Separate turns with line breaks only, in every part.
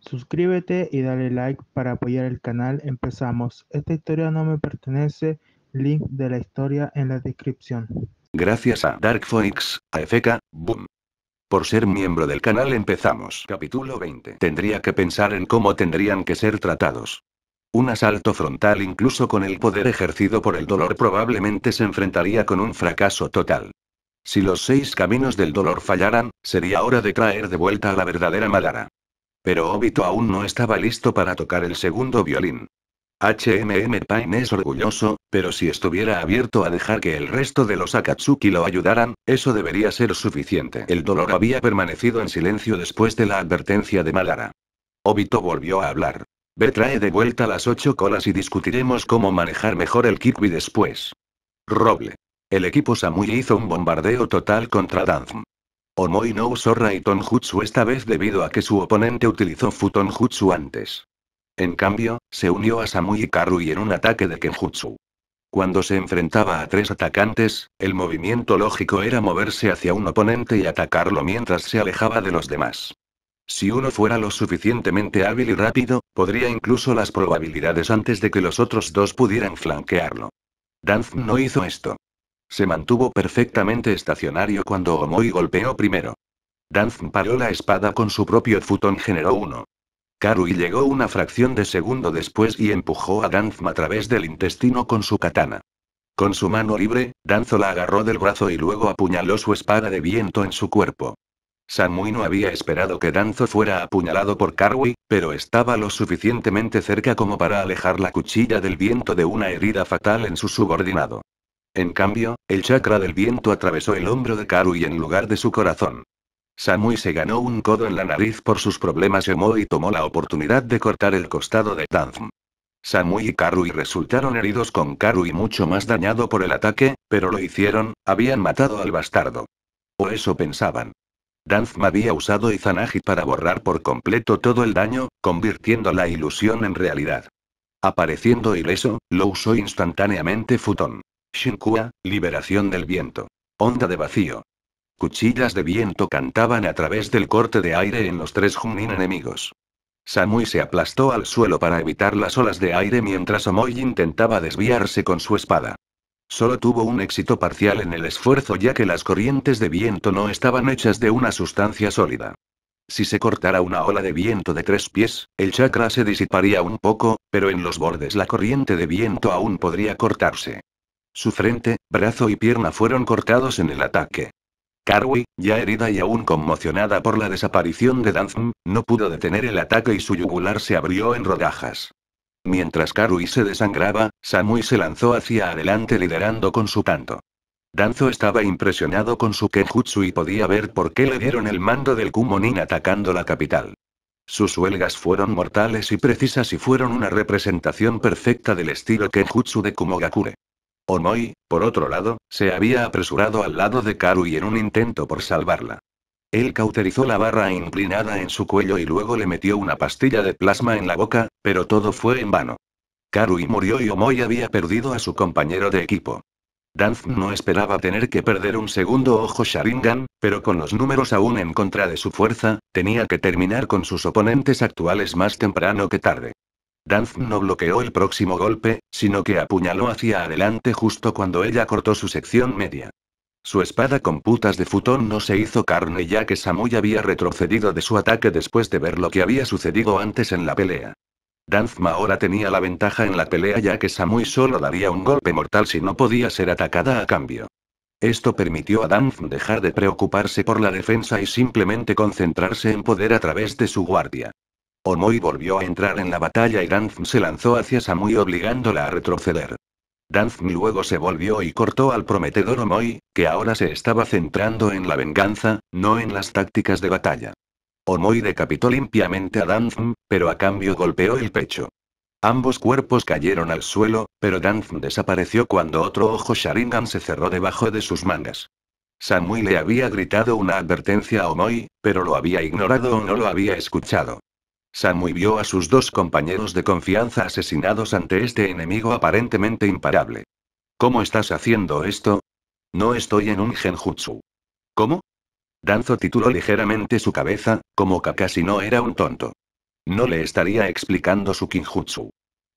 Suscríbete y dale like para apoyar el canal. Empezamos. Esta historia no me pertenece. Link de la historia en la descripción. Gracias a Dark a AFK, Boom. Por ser miembro del canal empezamos. Capítulo 20. Tendría que pensar en cómo tendrían que ser tratados. Un asalto frontal incluso con el poder ejercido por el dolor probablemente se enfrentaría con un fracaso total. Si los seis caminos del dolor fallaran, sería hora de traer de vuelta a la verdadera Madara. Pero Obito aún no estaba listo para tocar el segundo violín. HMM Pain es orgulloso, pero si estuviera abierto a dejar que el resto de los Akatsuki lo ayudaran, eso debería ser suficiente. El dolor había permanecido en silencio después de la advertencia de Malara. Obito volvió a hablar. Ve trae de vuelta las ocho colas y discutiremos cómo manejar mejor el Kikui después. Roble. El equipo Samui hizo un bombardeo total contra Danzm. Omoi no usó Raiton Jutsu esta vez debido a que su oponente utilizó Futon Jutsu antes. En cambio, se unió a Samui y Karui en un ataque de Kenjutsu. Cuando se enfrentaba a tres atacantes, el movimiento lógico era moverse hacia un oponente y atacarlo mientras se alejaba de los demás. Si uno fuera lo suficientemente hábil y rápido, podría incluso las probabilidades antes de que los otros dos pudieran flanquearlo. Danz no hizo esto. Se mantuvo perfectamente estacionario cuando Omoi golpeó primero. Danzo paró la espada con su propio futón generó uno. Karui llegó una fracción de segundo después y empujó a Danzo a través del intestino con su katana. Con su mano libre, Danzo la agarró del brazo y luego apuñaló su espada de viento en su cuerpo. Samui no había esperado que Danzo fuera apuñalado por Karui, pero estaba lo suficientemente cerca como para alejar la cuchilla del viento de una herida fatal en su subordinado. En cambio, el chakra del viento atravesó el hombro de Karu y en lugar de su corazón. Samui se ganó un codo en la nariz por sus problemas emo y tomó la oportunidad de cortar el costado de Danzm. Samui y Karui resultaron heridos con Karui mucho más dañado por el ataque, pero lo hicieron, habían matado al bastardo. O eso pensaban. Danzm había usado Izanagi para borrar por completo todo el daño, convirtiendo la ilusión en realidad. Apareciendo ileso, lo usó instantáneamente Futon. Shinkua, liberación del viento. Onda de vacío. Cuchillas de viento cantaban a través del corte de aire en los tres Junin enemigos. Samui se aplastó al suelo para evitar las olas de aire mientras Omoy intentaba desviarse con su espada. Solo tuvo un éxito parcial en el esfuerzo ya que las corrientes de viento no estaban hechas de una sustancia sólida. Si se cortara una ola de viento de tres pies, el chakra se disiparía un poco, pero en los bordes la corriente de viento aún podría cortarse. Su frente, brazo y pierna fueron cortados en el ataque. Karui, ya herida y aún conmocionada por la desaparición de Danzm, no pudo detener el ataque y su yugular se abrió en rodajas. Mientras Karui se desangraba, Samui se lanzó hacia adelante liderando con su canto. Danzo estaba impresionado con su kenjutsu y podía ver por qué le dieron el mando del Kumonin atacando la capital. Sus huelgas fueron mortales y precisas y fueron una representación perfecta del estilo kenjutsu de Kumogakure. Omoy, por otro lado, se había apresurado al lado de Karui en un intento por salvarla. Él cauterizó la barra inclinada en su cuello y luego le metió una pastilla de plasma en la boca, pero todo fue en vano. Karui murió y Omoi había perdido a su compañero de equipo. Danz no esperaba tener que perder un segundo ojo Sharingan, pero con los números aún en contra de su fuerza, tenía que terminar con sus oponentes actuales más temprano que tarde. Danz no bloqueó el próximo golpe, sino que apuñaló hacia adelante justo cuando ella cortó su sección media. Su espada con putas de futón no se hizo carne ya que Samui había retrocedido de su ataque después de ver lo que había sucedido antes en la pelea. Danzma ahora tenía la ventaja en la pelea ya que Samui solo daría un golpe mortal si no podía ser atacada a cambio. Esto permitió a Danz dejar de preocuparse por la defensa y simplemente concentrarse en poder a través de su guardia. Omoi volvió a entrar en la batalla y Danzm se lanzó hacia Samui obligándola a retroceder. Danzm luego se volvió y cortó al prometedor Omoy, que ahora se estaba centrando en la venganza, no en las tácticas de batalla. Omoy decapitó limpiamente a Danzm, pero a cambio golpeó el pecho. Ambos cuerpos cayeron al suelo, pero Danzm desapareció cuando otro ojo Sharingan se cerró debajo de sus mangas. Samui le había gritado una advertencia a Omoy, pero lo había ignorado o no lo había escuchado. Samui vio a sus dos compañeros de confianza asesinados ante este enemigo aparentemente imparable. ¿Cómo estás haciendo esto? No estoy en un genjutsu. ¿Cómo? Danzo tituló ligeramente su cabeza, como Kakashi no era un tonto. No le estaría explicando su kinjutsu.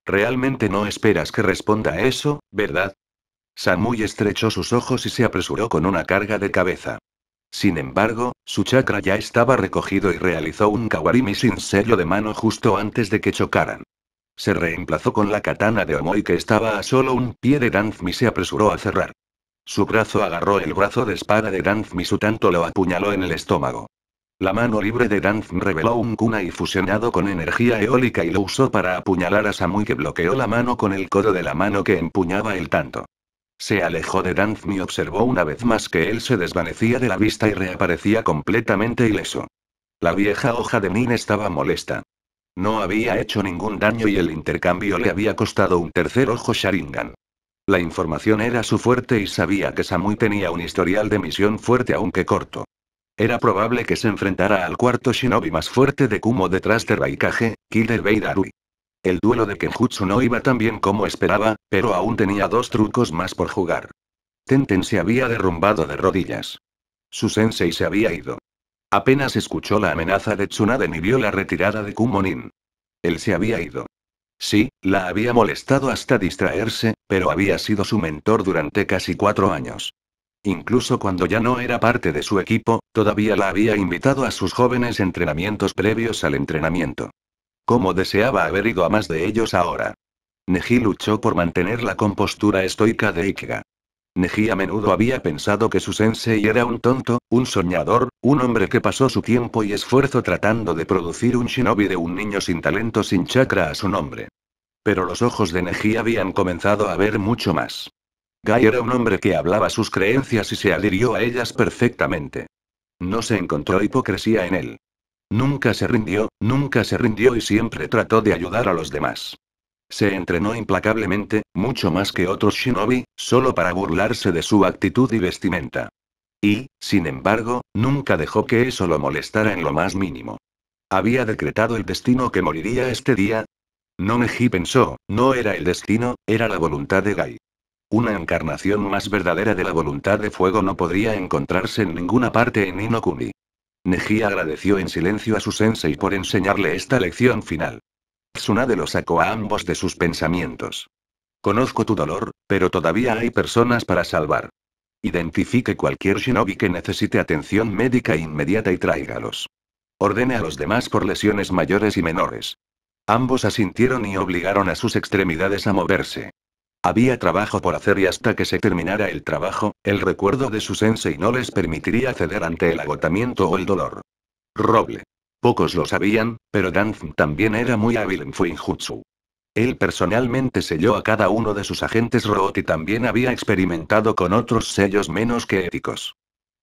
Realmente no esperas que responda a eso, ¿verdad? Samui estrechó sus ojos y se apresuró con una carga de cabeza. Sin embargo, su chakra ya estaba recogido y realizó un kawarimi sin sello de mano justo antes de que chocaran. Se reemplazó con la katana de Omoi que estaba a solo un pie de y se apresuró a cerrar. Su brazo agarró el brazo de espada de y su tanto lo apuñaló en el estómago. La mano libre de Danfmi reveló un kunai fusionado con energía eólica y lo usó para apuñalar a Samui que bloqueó la mano con el codo de la mano que empuñaba el tanto. Se alejó de Danzmi y observó una vez más que él se desvanecía de la vista y reaparecía completamente ileso. La vieja hoja de Nin estaba molesta. No había hecho ningún daño y el intercambio le había costado un tercer ojo Sharingan. La información era su fuerte y sabía que Samui tenía un historial de misión fuerte aunque corto. Era probable que se enfrentara al cuarto shinobi más fuerte de Kumo detrás de Raikage, Killer Beidarui. El duelo de Kenjutsu no iba tan bien como esperaba, pero aún tenía dos trucos más por jugar. Tenten se había derrumbado de rodillas. Su sensei se había ido. Apenas escuchó la amenaza de Tsunaden y vio la retirada de Kumonin. Él se había ido. Sí, la había molestado hasta distraerse, pero había sido su mentor durante casi cuatro años. Incluso cuando ya no era parte de su equipo, todavía la había invitado a sus jóvenes entrenamientos previos al entrenamiento. Cómo deseaba haber ido a más de ellos ahora. Neji luchó por mantener la compostura estoica de Ikiga. Neji a menudo había pensado que su sensei era un tonto, un soñador, un hombre que pasó su tiempo y esfuerzo tratando de producir un shinobi de un niño sin talento sin chakra a su nombre. Pero los ojos de Neji habían comenzado a ver mucho más. Gai era un hombre que hablaba sus creencias y se adhirió a ellas perfectamente. No se encontró hipocresía en él. Nunca se rindió, nunca se rindió y siempre trató de ayudar a los demás. Se entrenó implacablemente, mucho más que otros shinobi, solo para burlarse de su actitud y vestimenta. Y, sin embargo, nunca dejó que eso lo molestara en lo más mínimo. ¿Había decretado el destino que moriría este día? No Meji pensó, no era el destino, era la voluntad de Gai. Una encarnación más verdadera de la voluntad de fuego no podría encontrarse en ninguna parte en Inokuni. Neji agradeció en silencio a su sensei por enseñarle esta lección final. Tsunade lo sacó a ambos de sus pensamientos. Conozco tu dolor, pero todavía hay personas para salvar. Identifique cualquier shinobi que necesite atención médica inmediata y tráigalos. Ordene a los demás por lesiones mayores y menores. Ambos asintieron y obligaron a sus extremidades a moverse. Había trabajo por hacer y hasta que se terminara el trabajo, el recuerdo de su sensei no les permitiría ceder ante el agotamiento o el dolor. Roble. Pocos lo sabían, pero Dan también era muy hábil en Fuinjutsu. Él personalmente selló a cada uno de sus agentes Root y también había experimentado con otros sellos menos que éticos.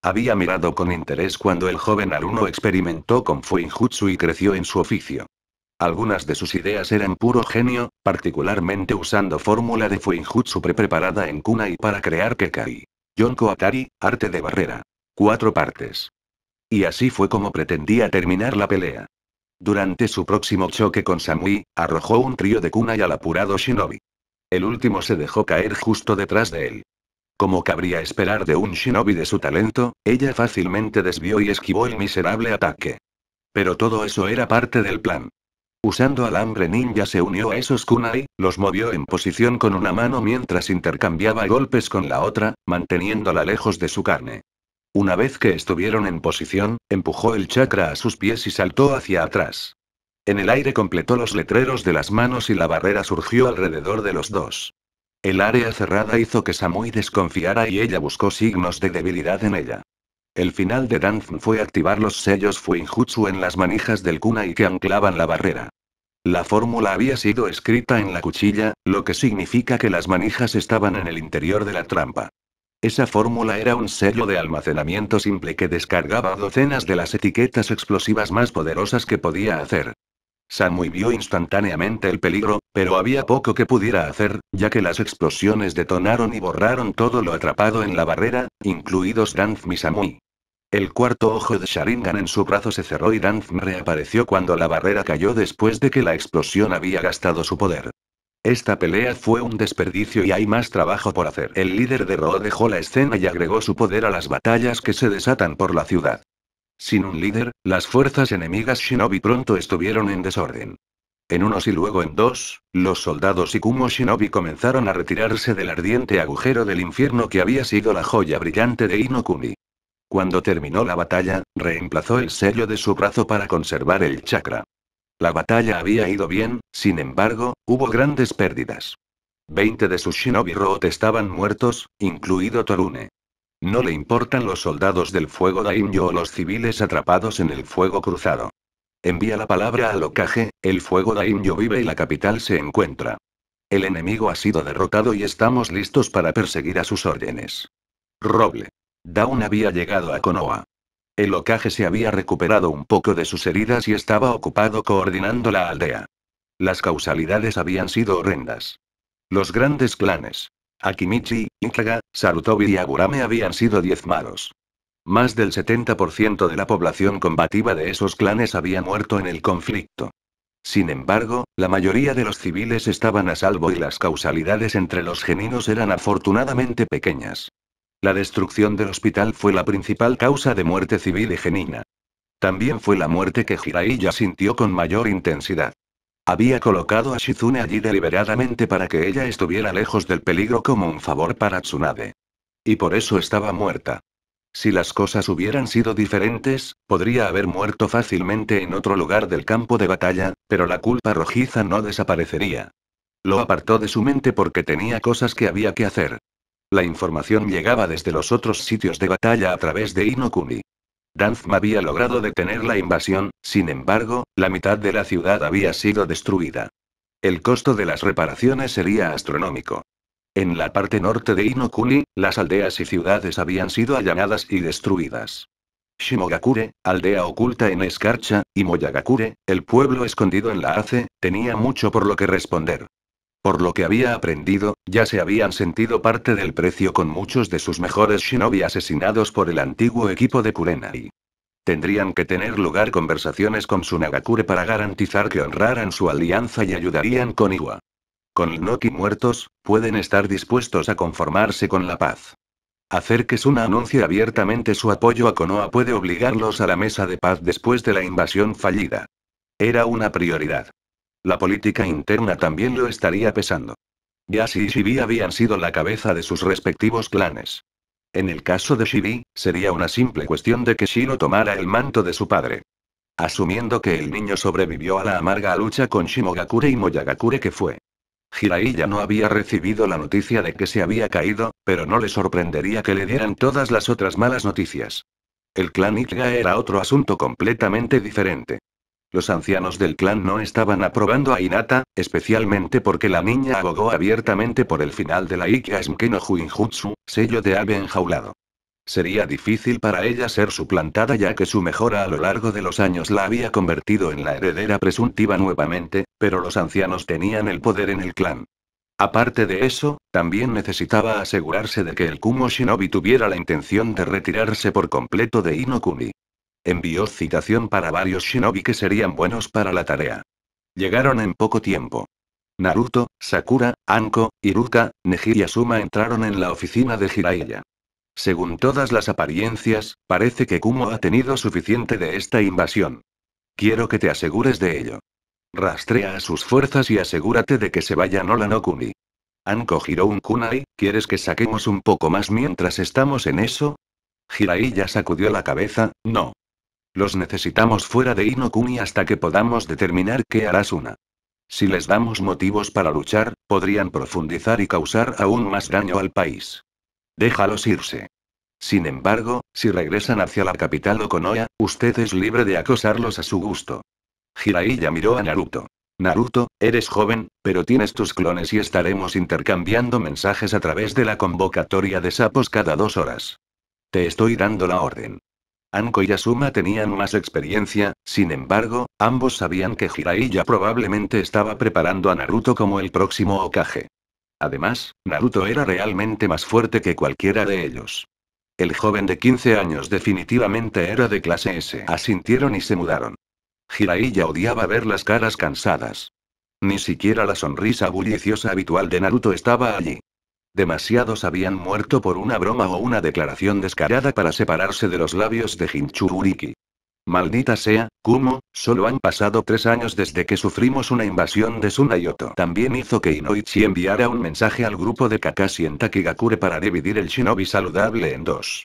Había mirado con interés cuando el joven aluno experimentó con Fuinjutsu y creció en su oficio. Algunas de sus ideas eran puro genio, particularmente usando fórmula de Fuinjutsu preparada en Kunai para crear Kekai. Yonko Atari, arte de barrera. Cuatro partes. Y así fue como pretendía terminar la pelea. Durante su próximo choque con Samui, arrojó un trío de Kunai al apurado Shinobi. El último se dejó caer justo detrás de él. Como cabría esperar de un shinobi de su talento, ella fácilmente desvió y esquivó el miserable ataque. Pero todo eso era parte del plan. Usando alambre ninja se unió a esos kunai, los movió en posición con una mano mientras intercambiaba golpes con la otra, manteniéndola lejos de su carne. Una vez que estuvieron en posición, empujó el chakra a sus pies y saltó hacia atrás. En el aire completó los letreros de las manos y la barrera surgió alrededor de los dos. El área cerrada hizo que Samui desconfiara y ella buscó signos de debilidad en ella. El final de Danzan fue activar los sellos Fuinjutsu en las manijas del y que anclaban la barrera. La fórmula había sido escrita en la cuchilla, lo que significa que las manijas estaban en el interior de la trampa. Esa fórmula era un sello de almacenamiento simple que descargaba docenas de las etiquetas explosivas más poderosas que podía hacer. Samui vio instantáneamente el peligro, pero había poco que pudiera hacer, ya que las explosiones detonaron y borraron todo lo atrapado en la barrera, incluidos y Samui. El cuarto ojo de Sharingan en su brazo se cerró y Danzm reapareció cuando la barrera cayó después de que la explosión había gastado su poder. Esta pelea fue un desperdicio y hay más trabajo por hacer. El líder de Ro dejó la escena y agregó su poder a las batallas que se desatan por la ciudad. Sin un líder, las fuerzas enemigas shinobi pronto estuvieron en desorden. En unos y luego en dos, los soldados Ikumo Shinobi comenzaron a retirarse del ardiente agujero del infierno que había sido la joya brillante de Inokuni. Cuando terminó la batalla, reemplazó el sello de su brazo para conservar el chakra. La batalla había ido bien, sin embargo, hubo grandes pérdidas. Veinte de sus shinobi root estaban muertos, incluido Torune. No le importan los soldados del fuego daimyo o los civiles atrapados en el fuego cruzado. Envía la palabra al ocaje, el fuego daimyo vive y la capital se encuentra. El enemigo ha sido derrotado y estamos listos para perseguir a sus órdenes. Roble. Daun había llegado a Konoha. El ocaje se había recuperado un poco de sus heridas y estaba ocupado coordinando la aldea. Las causalidades habían sido horrendas. Los grandes clanes, Akimichi, Inkaga, Sarutobi y Agurame habían sido diezmados. Más del 70% de la población combativa de esos clanes había muerto en el conflicto. Sin embargo, la mayoría de los civiles estaban a salvo y las causalidades entre los geninos eran afortunadamente pequeñas. La destrucción del hospital fue la principal causa de muerte civil y genina. También fue la muerte que Jiraiya sintió con mayor intensidad. Había colocado a Shizune allí deliberadamente para que ella estuviera lejos del peligro como un favor para Tsunade. Y por eso estaba muerta. Si las cosas hubieran sido diferentes, podría haber muerto fácilmente en otro lugar del campo de batalla, pero la culpa rojiza no desaparecería. Lo apartó de su mente porque tenía cosas que había que hacer. La información llegaba desde los otros sitios de batalla a través de Inokuni. Danzma había logrado detener la invasión, sin embargo, la mitad de la ciudad había sido destruida. El costo de las reparaciones sería astronómico. En la parte norte de Inokuni, las aldeas y ciudades habían sido allanadas y destruidas. Shimogakure, aldea oculta en escarcha, y Moyagakure, el pueblo escondido en la hace, tenía mucho por lo que responder. Por lo que había aprendido, ya se habían sentido parte del precio con muchos de sus mejores shinobi asesinados por el antiguo equipo de Kurenai. Tendrían que tener lugar conversaciones con su Nagakure para garantizar que honraran su alianza y ayudarían con Iwa. Con Noki muertos, pueden estar dispuestos a conformarse con la paz. Hacer que Suna anuncie abiertamente su apoyo a Konoha puede obligarlos a la mesa de paz después de la invasión fallida. Era una prioridad. La política interna también lo estaría pesando. Yasi y Shibi habían sido la cabeza de sus respectivos clanes. En el caso de Shibi, sería una simple cuestión de que Shino tomara el manto de su padre. Asumiendo que el niño sobrevivió a la amarga lucha con Shimogakure y Moyagakure que fue. Hirai ya no había recibido la noticia de que se había caído, pero no le sorprendería que le dieran todas las otras malas noticias. El clan Ikga era otro asunto completamente diferente. Los ancianos del clan no estaban aprobando a Inata, especialmente porque la niña abogó abiertamente por el final de la Ikkyasmkeno Juinjutsu, sello de ave enjaulado. Sería difícil para ella ser suplantada ya que su mejora a lo largo de los años la había convertido en la heredera presuntiva nuevamente, pero los ancianos tenían el poder en el clan. Aparte de eso, también necesitaba asegurarse de que el Kumo Shinobi tuviera la intención de retirarse por completo de Inokuni. Envió citación para varios shinobi que serían buenos para la tarea. Llegaron en poco tiempo. Naruto, Sakura, Anko, Iruka, Neji y Asuma entraron en la oficina de Jiraiya. Según todas las apariencias, parece que Kumo ha tenido suficiente de esta invasión. Quiero que te asegures de ello. Rastrea a sus fuerzas y asegúrate de que se vaya Nola no Kuni. Anko giró un kunai, ¿quieres que saquemos un poco más mientras estamos en eso? Jiraiya sacudió la cabeza, no. Los necesitamos fuera de Inokuni hasta que podamos determinar qué harás una. Si les damos motivos para luchar, podrían profundizar y causar aún más daño al país. Déjalos irse. Sin embargo, si regresan hacia la capital Okonoya, usted es libre de acosarlos a su gusto. Jiraiya miró a Naruto. Naruto, eres joven, pero tienes tus clones y estaremos intercambiando mensajes a través de la convocatoria de sapos cada dos horas. Te estoy dando la orden. Anko y Asuma tenían más experiencia, sin embargo, ambos sabían que Jiraiya probablemente estaba preparando a Naruto como el próximo Okage. Además, Naruto era realmente más fuerte que cualquiera de ellos. El joven de 15 años definitivamente era de clase S. Asintieron y se mudaron. Jiraiya odiaba ver las caras cansadas. Ni siquiera la sonrisa bulliciosa habitual de Naruto estaba allí. Demasiados habían muerto por una broma o una declaración descarada para separarse de los labios de Hinchuriki. Maldita sea, Kumo, solo han pasado tres años desde que sufrimos una invasión de Sunayoto. También hizo que Inoichi enviara un mensaje al grupo de Kakashi en Takigakure para dividir el shinobi saludable en dos.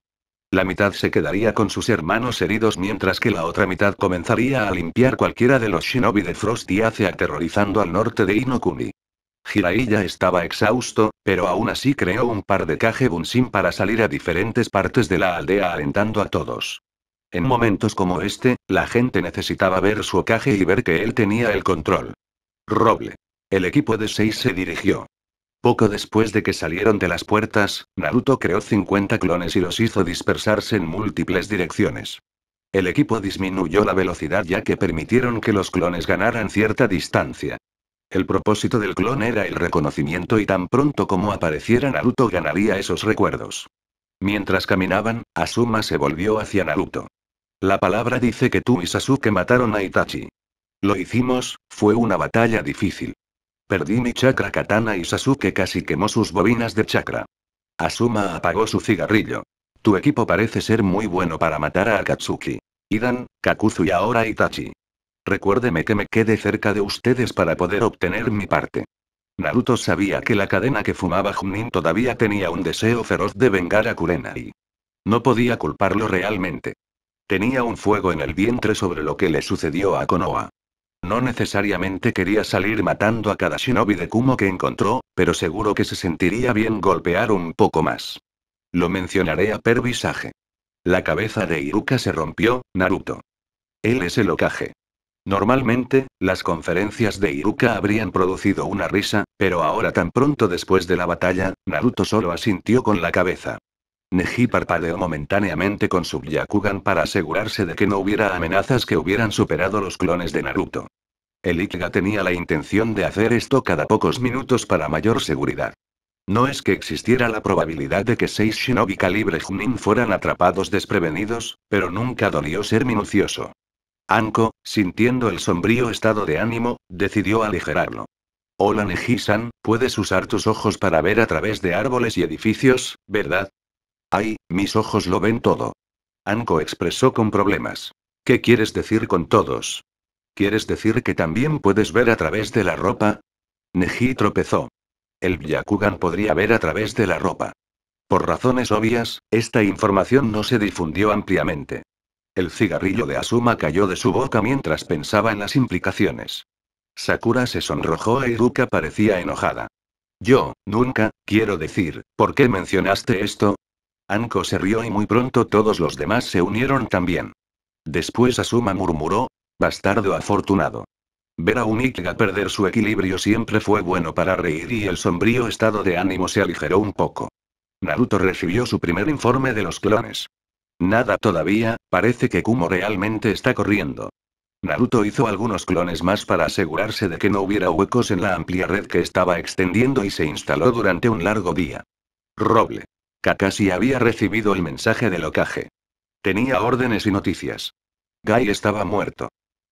La mitad se quedaría con sus hermanos heridos mientras que la otra mitad comenzaría a limpiar cualquiera de los shinobi de Frost y hace aterrorizando al norte de Inokuni ya estaba exhausto, pero aún así creó un par de Kage para salir a diferentes partes de la aldea alentando a todos. En momentos como este, la gente necesitaba ver su Kage y ver que él tenía el control. Roble. El equipo de seis se dirigió. Poco después de que salieron de las puertas, Naruto creó 50 clones y los hizo dispersarse en múltiples direcciones. El equipo disminuyó la velocidad ya que permitieron que los clones ganaran cierta distancia. El propósito del clon era el reconocimiento y tan pronto como apareciera Naruto ganaría esos recuerdos. Mientras caminaban, Asuma se volvió hacia Naruto. La palabra dice que tú y Sasuke mataron a Itachi. Lo hicimos, fue una batalla difícil. Perdí mi chakra katana y Sasuke casi quemó sus bobinas de chakra. Asuma apagó su cigarrillo. Tu equipo parece ser muy bueno para matar a Akatsuki. Idan, Kakuzu y ahora Itachi. Recuérdeme que me quede cerca de ustedes para poder obtener mi parte. Naruto sabía que la cadena que fumaba Junin todavía tenía un deseo feroz de vengar a Kurenai. No podía culparlo realmente. Tenía un fuego en el vientre sobre lo que le sucedió a Konoha. No necesariamente quería salir matando a cada shinobi de Kumo que encontró, pero seguro que se sentiría bien golpear un poco más. Lo mencionaré a pervisaje. La cabeza de Iruka se rompió, Naruto. Él es el ocaje. Normalmente, las conferencias de Iruka habrían producido una risa, pero ahora tan pronto después de la batalla, Naruto solo asintió con la cabeza. Neji parpadeó momentáneamente con su Byakugan para asegurarse de que no hubiera amenazas que hubieran superado los clones de Naruto. El Ikiga tenía la intención de hacer esto cada pocos minutos para mayor seguridad. No es que existiera la probabilidad de que seis shinobi calibre Junin fueran atrapados desprevenidos, pero nunca dolió ser minucioso. Anko, sintiendo el sombrío estado de ánimo, decidió aligerarlo. Hola Neji-san, puedes usar tus ojos para ver a través de árboles y edificios, ¿verdad? Ay, mis ojos lo ven todo. Anko expresó con problemas. ¿Qué quieres decir con todos? ¿Quieres decir que también puedes ver a través de la ropa? Neji tropezó. El Byakugan podría ver a través de la ropa. Por razones obvias, esta información no se difundió ampliamente. El cigarrillo de Asuma cayó de su boca mientras pensaba en las implicaciones. Sakura se sonrojó y e Iruka parecía enojada. Yo, nunca, quiero decir, ¿por qué mencionaste esto? Anko se rió y muy pronto todos los demás se unieron también. Después Asuma murmuró, bastardo afortunado. Ver a Ikiga perder su equilibrio siempre fue bueno para reír y el sombrío estado de ánimo se aligeró un poco. Naruto recibió su primer informe de los clones. Nada todavía, parece que Kumo realmente está corriendo. Naruto hizo algunos clones más para asegurarse de que no hubiera huecos en la amplia red que estaba extendiendo y se instaló durante un largo día. Roble. Kakashi había recibido el mensaje del Okage. Tenía órdenes y noticias. Gai estaba muerto.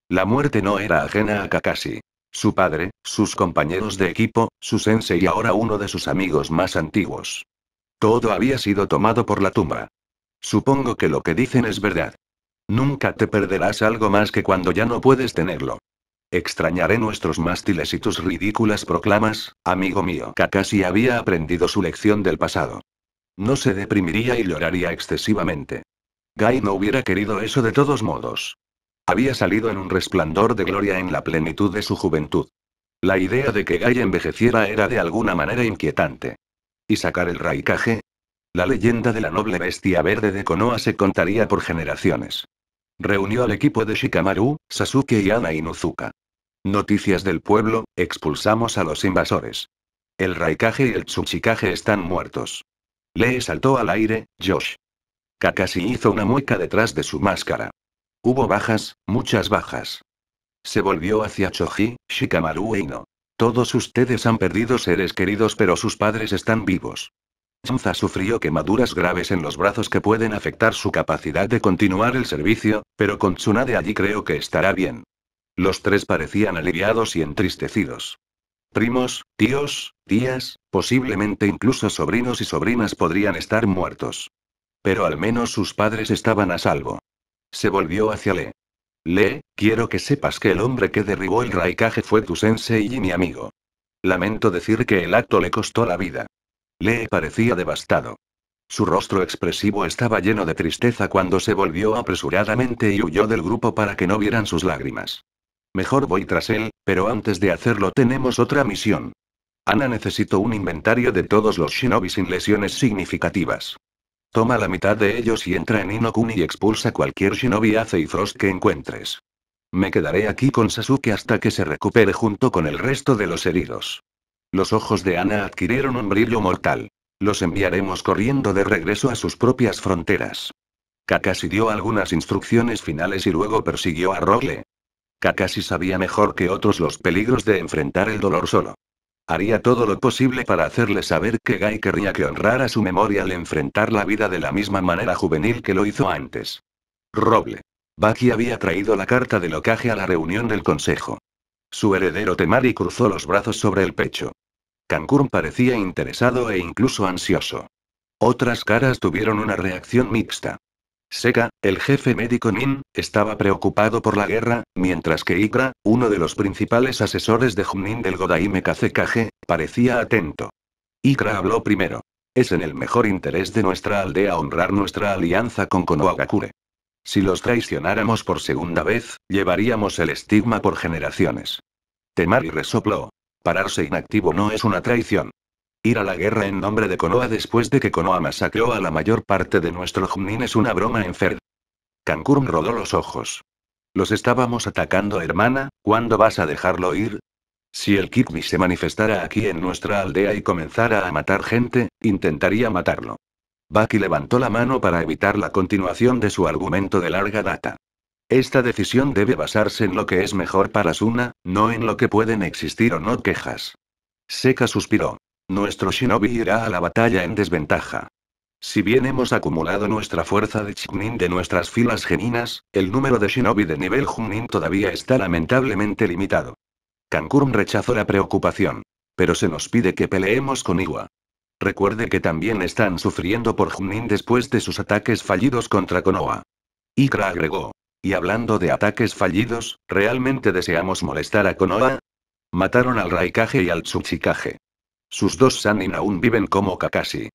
La muerte no era ajena a Kakashi. Su padre, sus compañeros de equipo, su sensei y ahora uno de sus amigos más antiguos. Todo había sido tomado por la tumba. Supongo que lo que dicen es verdad. Nunca te perderás algo más que cuando ya no puedes tenerlo. Extrañaré nuestros mástiles y tus ridículas proclamas, amigo mío. Kakashi había aprendido su lección del pasado. No se deprimiría y lloraría excesivamente. Gai no hubiera querido eso de todos modos. Había salido en un resplandor de gloria en la plenitud de su juventud. La idea de que Gai envejeciera era de alguna manera inquietante. Y sacar el raikage, la leyenda de la noble bestia verde de Konoha se contaría por generaciones. Reunió al equipo de Shikamaru, Sasuke y Ana Inuzuka. Noticias del pueblo, expulsamos a los invasores. El Raikage y el Tsuchikage están muertos. Lee saltó al aire, Josh. Kakashi hizo una mueca detrás de su máscara. Hubo bajas, muchas bajas. Se volvió hacia Choji, Shikamaru e Ino. Todos ustedes han perdido seres queridos pero sus padres están vivos. Chanza sufrió quemaduras graves en los brazos que pueden afectar su capacidad de continuar el servicio, pero con Tsunade allí creo que estará bien. Los tres parecían aliviados y entristecidos. Primos, tíos, tías, posiblemente incluso sobrinos y sobrinas podrían estar muertos. Pero al menos sus padres estaban a salvo. Se volvió hacia Le. Le, quiero que sepas que el hombre que derribó el raikage fue tu sensei y mi amigo. Lamento decir que el acto le costó la vida. Lee parecía devastado. Su rostro expresivo estaba lleno de tristeza cuando se volvió apresuradamente y huyó del grupo para que no vieran sus lágrimas. Mejor voy tras él, pero antes de hacerlo tenemos otra misión. Ana necesitó un inventario de todos los shinobi sin lesiones significativas. Toma la mitad de ellos y entra en Inokuni y expulsa cualquier shinobi Ace y Frost que encuentres. Me quedaré aquí con Sasuke hasta que se recupere junto con el resto de los heridos. Los ojos de Ana adquirieron un brillo mortal. Los enviaremos corriendo de regreso a sus propias fronteras. Kakashi dio algunas instrucciones finales y luego persiguió a Roble. Kakashi sabía mejor que otros los peligros de enfrentar el dolor solo. Haría todo lo posible para hacerle saber que Gai querría que honrara su memoria al enfrentar la vida de la misma manera juvenil que lo hizo antes. Roble. Baki había traído la carta de locaje a la reunión del consejo. Su heredero Temari cruzó los brazos sobre el pecho. Cancún parecía interesado e incluso ansioso. Otras caras tuvieron una reacción mixta. Seka, el jefe médico Nin, estaba preocupado por la guerra, mientras que Ikra, uno de los principales asesores de Junin del Godaime Kazekage, parecía atento. Ikra habló primero. Es en el mejor interés de nuestra aldea honrar nuestra alianza con Konohagakure. Si los traicionáramos por segunda vez, llevaríamos el estigma por generaciones. Temari resopló. Pararse inactivo no es una traición. Ir a la guerra en nombre de Konoha después de que Konoha masacró a la mayor parte de nuestro Jumnin es una broma enferma. Cancún rodó los ojos. Los estábamos atacando, hermana, ¿cuándo vas a dejarlo ir? Si el Kikmi se manifestara aquí en nuestra aldea y comenzara a matar gente, intentaría matarlo. Baki levantó la mano para evitar la continuación de su argumento de larga data. Esta decisión debe basarse en lo que es mejor para Suna, no en lo que pueden existir o no quejas. Seca suspiró. Nuestro shinobi irá a la batalla en desventaja. Si bien hemos acumulado nuestra fuerza de Chunin de nuestras filas geninas, el número de shinobi de nivel Junin todavía está lamentablemente limitado. Kankurum rechazó la preocupación. Pero se nos pide que peleemos con Iwa. Recuerde que también están sufriendo por Junin después de sus ataques fallidos contra Konoha. Ikra agregó. Y hablando de ataques fallidos, ¿realmente deseamos molestar a Konoha? Mataron al Raikage y al Tsuchikage. Sus dos Sanin aún viven como Kakashi.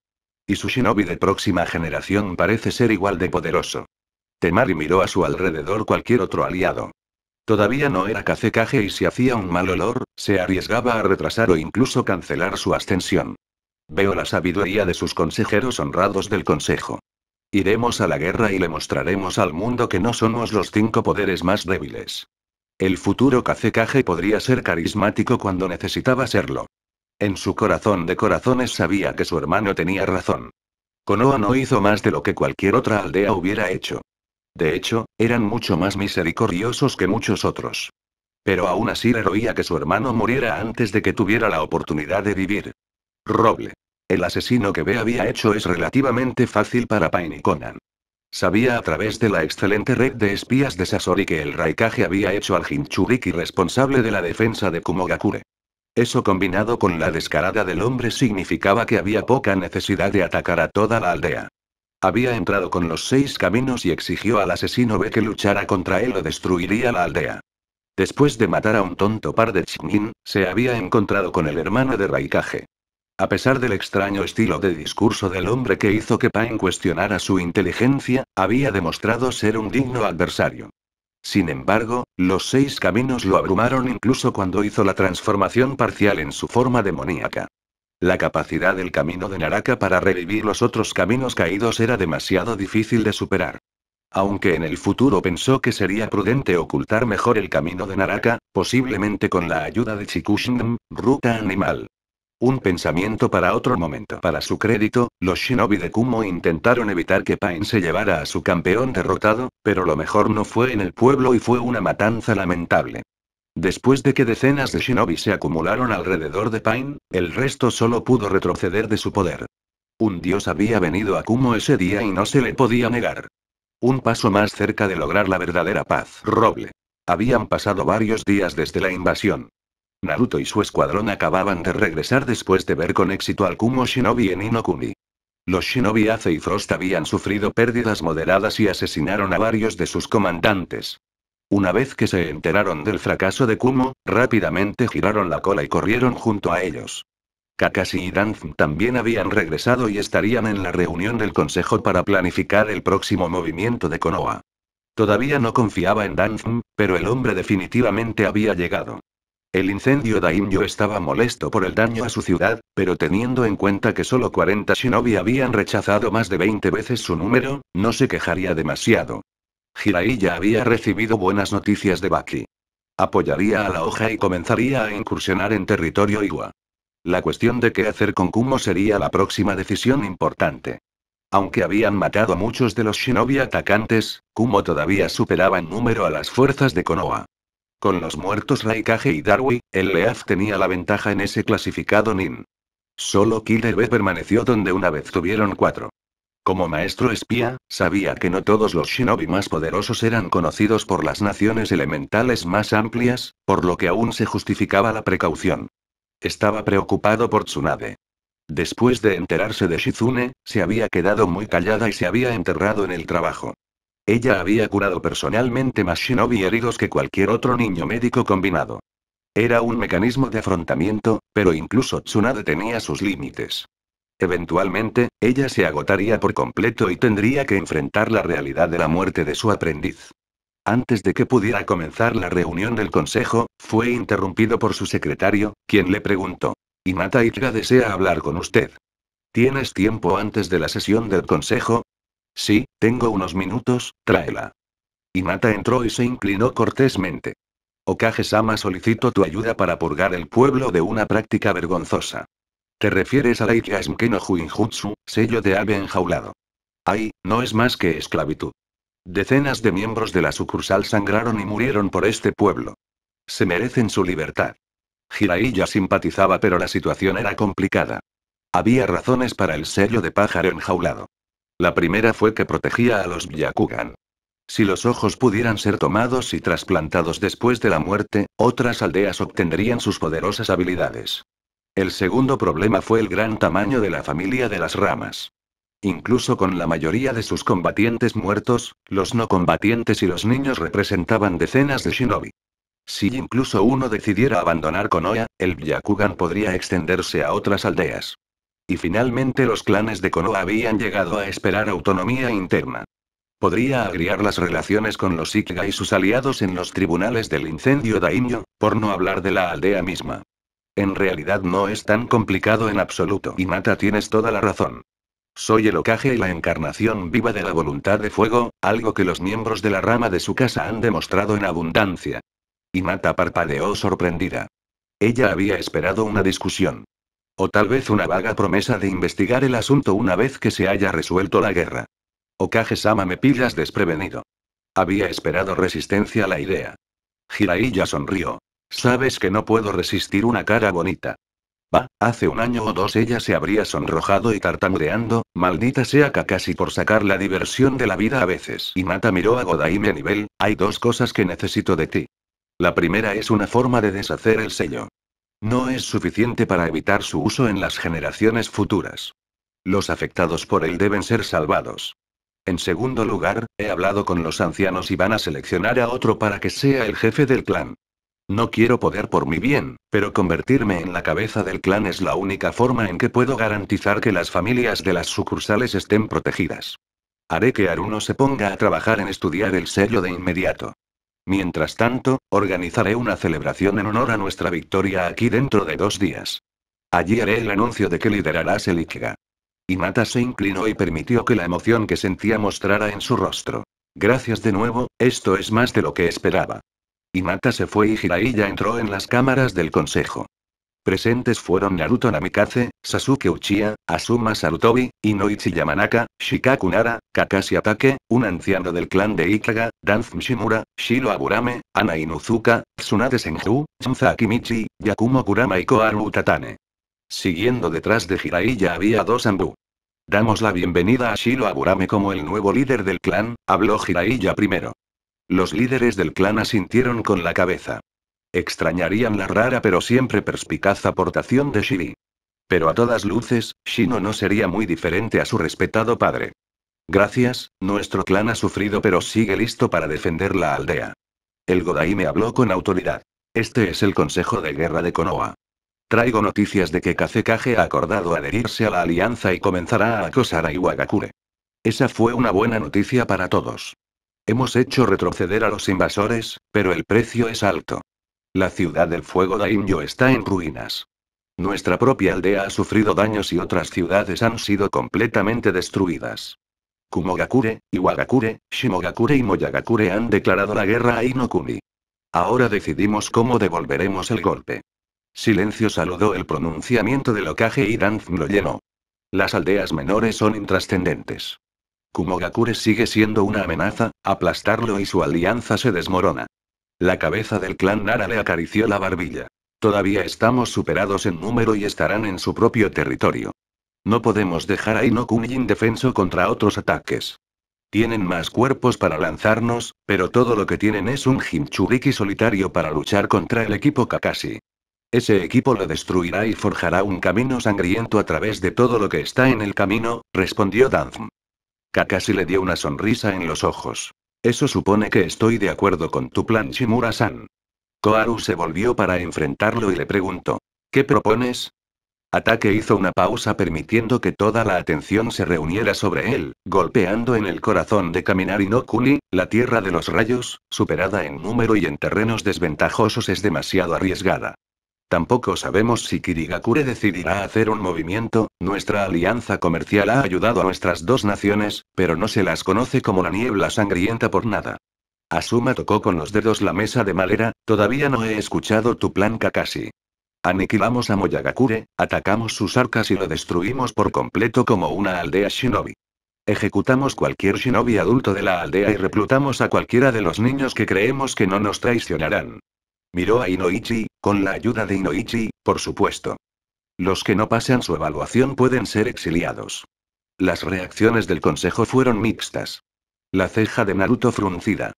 Y su shinobi de próxima generación parece ser igual de poderoso. Temari miró a su alrededor cualquier otro aliado. Todavía no era Kazekage y si hacía un mal olor, se arriesgaba a retrasar o incluso cancelar su ascensión. Veo la sabiduría de sus consejeros honrados del Consejo. Iremos a la guerra y le mostraremos al mundo que no somos los cinco poderes más débiles. El futuro Kazekage podría ser carismático cuando necesitaba serlo. En su corazón de corazones sabía que su hermano tenía razón. Konoha no hizo más de lo que cualquier otra aldea hubiera hecho. De hecho, eran mucho más misericordiosos que muchos otros. Pero aún así le roía que su hermano muriera antes de que tuviera la oportunidad de vivir. Roble. El asesino que B había hecho es relativamente fácil para y Conan. Sabía a través de la excelente red de espías de Sasori que el Raikage había hecho al Jinchuriki responsable de la defensa de Kumogakure. Eso combinado con la descarada del hombre significaba que había poca necesidad de atacar a toda la aldea. Había entrado con los seis caminos y exigió al asesino B que luchara contra él o destruiría la aldea. Después de matar a un tonto par de chinin, se había encontrado con el hermano de Raikage. A pesar del extraño estilo de discurso del hombre que hizo que Pain cuestionara su inteligencia, había demostrado ser un digno adversario. Sin embargo, los seis caminos lo abrumaron incluso cuando hizo la transformación parcial en su forma demoníaca. La capacidad del camino de Naraka para revivir los otros caminos caídos era demasiado difícil de superar. Aunque en el futuro pensó que sería prudente ocultar mejor el camino de Naraka, posiblemente con la ayuda de Chikushin, ruta animal. Un pensamiento para otro momento. Para su crédito, los shinobi de Kumo intentaron evitar que Pain se llevara a su campeón derrotado, pero lo mejor no fue en el pueblo y fue una matanza lamentable. Después de que decenas de shinobi se acumularon alrededor de Pain, el resto solo pudo retroceder de su poder. Un dios había venido a Kumo ese día y no se le podía negar. Un paso más cerca de lograr la verdadera paz. Roble. Habían pasado varios días desde la invasión. Naruto y su escuadrón acababan de regresar después de ver con éxito al Kumo Shinobi en Inokuni. Los Shinobi Ace y Frost habían sufrido pérdidas moderadas y asesinaron a varios de sus comandantes. Una vez que se enteraron del fracaso de Kumo, rápidamente giraron la cola y corrieron junto a ellos. Kakashi y Danzan también habían regresado y estarían en la reunión del consejo para planificar el próximo movimiento de Konoha. Todavía no confiaba en Danzan, pero el hombre definitivamente había llegado. El incendio daimyo estaba molesto por el daño a su ciudad, pero teniendo en cuenta que solo 40 shinobi habían rechazado más de 20 veces su número, no se quejaría demasiado. Jiraiya ya había recibido buenas noticias de Baki. Apoyaría a la hoja y comenzaría a incursionar en territorio Iwa. La cuestión de qué hacer con Kumo sería la próxima decisión importante. Aunque habían matado a muchos de los shinobi atacantes, Kumo todavía superaba en número a las fuerzas de Konoha. Con los muertos Raikage y Darui, el Leaf tenía la ventaja en ese clasificado Nin. Solo B permaneció donde una vez tuvieron cuatro. Como maestro espía, sabía que no todos los shinobi más poderosos eran conocidos por las naciones elementales más amplias, por lo que aún se justificaba la precaución. Estaba preocupado por Tsunade. Después de enterarse de Shizune, se había quedado muy callada y se había enterrado en el trabajo. Ella había curado personalmente más shinobi heridos que cualquier otro niño médico combinado. Era un mecanismo de afrontamiento, pero incluso Tsunade tenía sus límites. Eventualmente, ella se agotaría por completo y tendría que enfrentar la realidad de la muerte de su aprendiz. Antes de que pudiera comenzar la reunión del consejo, fue interrumpido por su secretario, quien le preguntó. Inata Itga desea hablar con usted. ¿Tienes tiempo antes de la sesión del consejo? Sí, tengo unos minutos, tráela. Mata entró y se inclinó cortésmente. Okage-sama solicito tu ayuda para purgar el pueblo de una práctica vergonzosa. Te refieres a la Ikashmkeno huinjutsu sello de ave enjaulado. Ay, no es más que esclavitud. Decenas de miembros de la sucursal sangraron y murieron por este pueblo. Se merecen su libertad. ya simpatizaba pero la situación era complicada. Había razones para el sello de pájaro enjaulado. La primera fue que protegía a los Byakugan. Si los ojos pudieran ser tomados y trasplantados después de la muerte, otras aldeas obtendrían sus poderosas habilidades. El segundo problema fue el gran tamaño de la familia de las ramas. Incluso con la mayoría de sus combatientes muertos, los no combatientes y los niños representaban decenas de shinobi. Si incluso uno decidiera abandonar Konoha, el Byakugan podría extenderse a otras aldeas. Y finalmente los clanes de Kono habían llegado a esperar autonomía interna. Podría agriar las relaciones con los Ikiga y sus aliados en los tribunales del incendio daimyo, por no hablar de la aldea misma. En realidad no es tan complicado en absoluto. Y tienes toda la razón. Soy el ocaje y la encarnación viva de la voluntad de fuego, algo que los miembros de la rama de su casa han demostrado en abundancia. Y parpadeó sorprendida. Ella había esperado una discusión. O tal vez una vaga promesa de investigar el asunto una vez que se haya resuelto la guerra. O sama me pillas desprevenido. Había esperado resistencia a la idea. Jiraiya sonrió. Sabes que no puedo resistir una cara bonita. Va, hace un año o dos ella se habría sonrojado y tartamudeando, maldita sea Kakashi por sacar la diversión de la vida a veces. Y Mata miró a Godaime nivel, hay dos cosas que necesito de ti. La primera es una forma de deshacer el sello. No es suficiente para evitar su uso en las generaciones futuras. Los afectados por él deben ser salvados. En segundo lugar, he hablado con los ancianos y van a seleccionar a otro para que sea el jefe del clan. No quiero poder por mi bien, pero convertirme en la cabeza del clan es la única forma en que puedo garantizar que las familias de las sucursales estén protegidas. Haré que Aruno se ponga a trabajar en estudiar el sello de inmediato. Mientras tanto, organizaré una celebración en honor a nuestra victoria aquí dentro de dos días. Allí haré el anuncio de que liderarás el Ikega. Inata se inclinó y permitió que la emoción que sentía mostrara en su rostro. Gracias de nuevo, esto es más de lo que esperaba. Imata se fue y ya entró en las cámaras del consejo. Presentes fueron Naruto Namikaze, Sasuke Uchiha, Asuma Sarutobi, Inoichi Yamanaka, Shikaku Nara, Kakashi Atake, un anciano del clan de Ikaga, Danz Shimura, Shiro Aburame, Ana Inuzuka, Tsunade Senju, Sanza Akimichi, Yakumo Kurama y Koharu Tatane. Siguiendo detrás de Jiraiya había dos Ambu. Damos la bienvenida a Shiro Aburame como el nuevo líder del clan, habló Jiraiya primero. Los líderes del clan asintieron con la cabeza. Extrañarían la rara pero siempre perspicaz aportación de Shiri. Pero a todas luces, Shino no sería muy diferente a su respetado padre. Gracias, nuestro clan ha sufrido pero sigue listo para defender la aldea. El Godai me habló con autoridad. Este es el Consejo de Guerra de Konoha. Traigo noticias de que Kazekage ha acordado adherirse a la alianza y comenzará a acosar a Iwagakure. Esa fue una buena noticia para todos. Hemos hecho retroceder a los invasores, pero el precio es alto. La ciudad del fuego Daimyo está en ruinas. Nuestra propia aldea ha sufrido daños y otras ciudades han sido completamente destruidas. Kumogakure, Iwagakure, Shimogakure y Moyagakure han declarado la guerra a Inokuni. Ahora decidimos cómo devolveremos el golpe. Silencio saludó el pronunciamiento del ocaje y Danz lo llenó. Las aldeas menores son intrascendentes. Kumogakure sigue siendo una amenaza, aplastarlo y su alianza se desmorona. La cabeza del clan Nara le acarició la barbilla. Todavía estamos superados en número y estarán en su propio territorio. No podemos dejar a Inokuni indefenso contra otros ataques. Tienen más cuerpos para lanzarnos, pero todo lo que tienen es un Jinchuriki solitario para luchar contra el equipo Kakashi. Ese equipo lo destruirá y forjará un camino sangriento a través de todo lo que está en el camino, respondió Danzm. Kakashi le dio una sonrisa en los ojos. Eso supone que estoy de acuerdo con tu plan, Shimura-san. Koaru se volvió para enfrentarlo y le preguntó: ¿Qué propones? Ataque hizo una pausa permitiendo que toda la atención se reuniera sobre él, golpeando en el corazón de Kaminari la tierra de los rayos, superada en número y en terrenos desventajosos es demasiado arriesgada. Tampoco sabemos si Kirigakure decidirá hacer un movimiento, nuestra alianza comercial ha ayudado a nuestras dos naciones, pero no se las conoce como la niebla sangrienta por nada. Asuma tocó con los dedos la mesa de madera, todavía no he escuchado tu plan Kakashi. Aniquilamos a Moyagakure, atacamos sus arcas y lo destruimos por completo como una aldea shinobi. Ejecutamos cualquier shinobi adulto de la aldea y replutamos a cualquiera de los niños que creemos que no nos traicionarán. Miró a Inoichi, con la ayuda de Inoichi, por supuesto. Los que no pasan su evaluación pueden ser exiliados. Las reacciones del consejo fueron mixtas. La ceja de Naruto fruncida.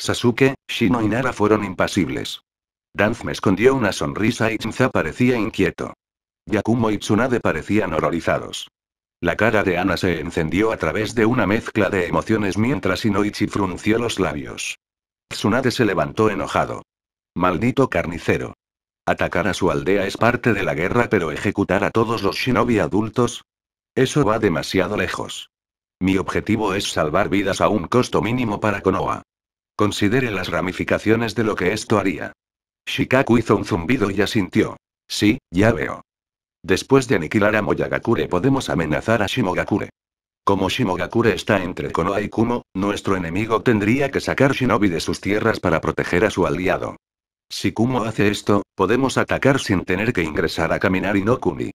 Sasuke, Shino y Nara fueron impasibles. me escondió una sonrisa y Chinza parecía inquieto. Yakumo y Tsunade parecían horrorizados. La cara de Ana se encendió a través de una mezcla de emociones mientras Inoichi frunció los labios. Tsunade se levantó enojado. Maldito carnicero. Atacar a su aldea es parte de la guerra, pero ejecutar a todos los shinobi adultos. Eso va demasiado lejos. Mi objetivo es salvar vidas a un costo mínimo para Konoha. Considere las ramificaciones de lo que esto haría. Shikaku hizo un zumbido y asintió. Sí, ya veo. Después de aniquilar a Moyagakure podemos amenazar a Shimogakure. Como Shimogakure está entre Konoha y Kumo, nuestro enemigo tendría que sacar shinobi de sus tierras para proteger a su aliado. Si Kumo hace esto, podemos atacar sin tener que ingresar a caminar y no Kuni.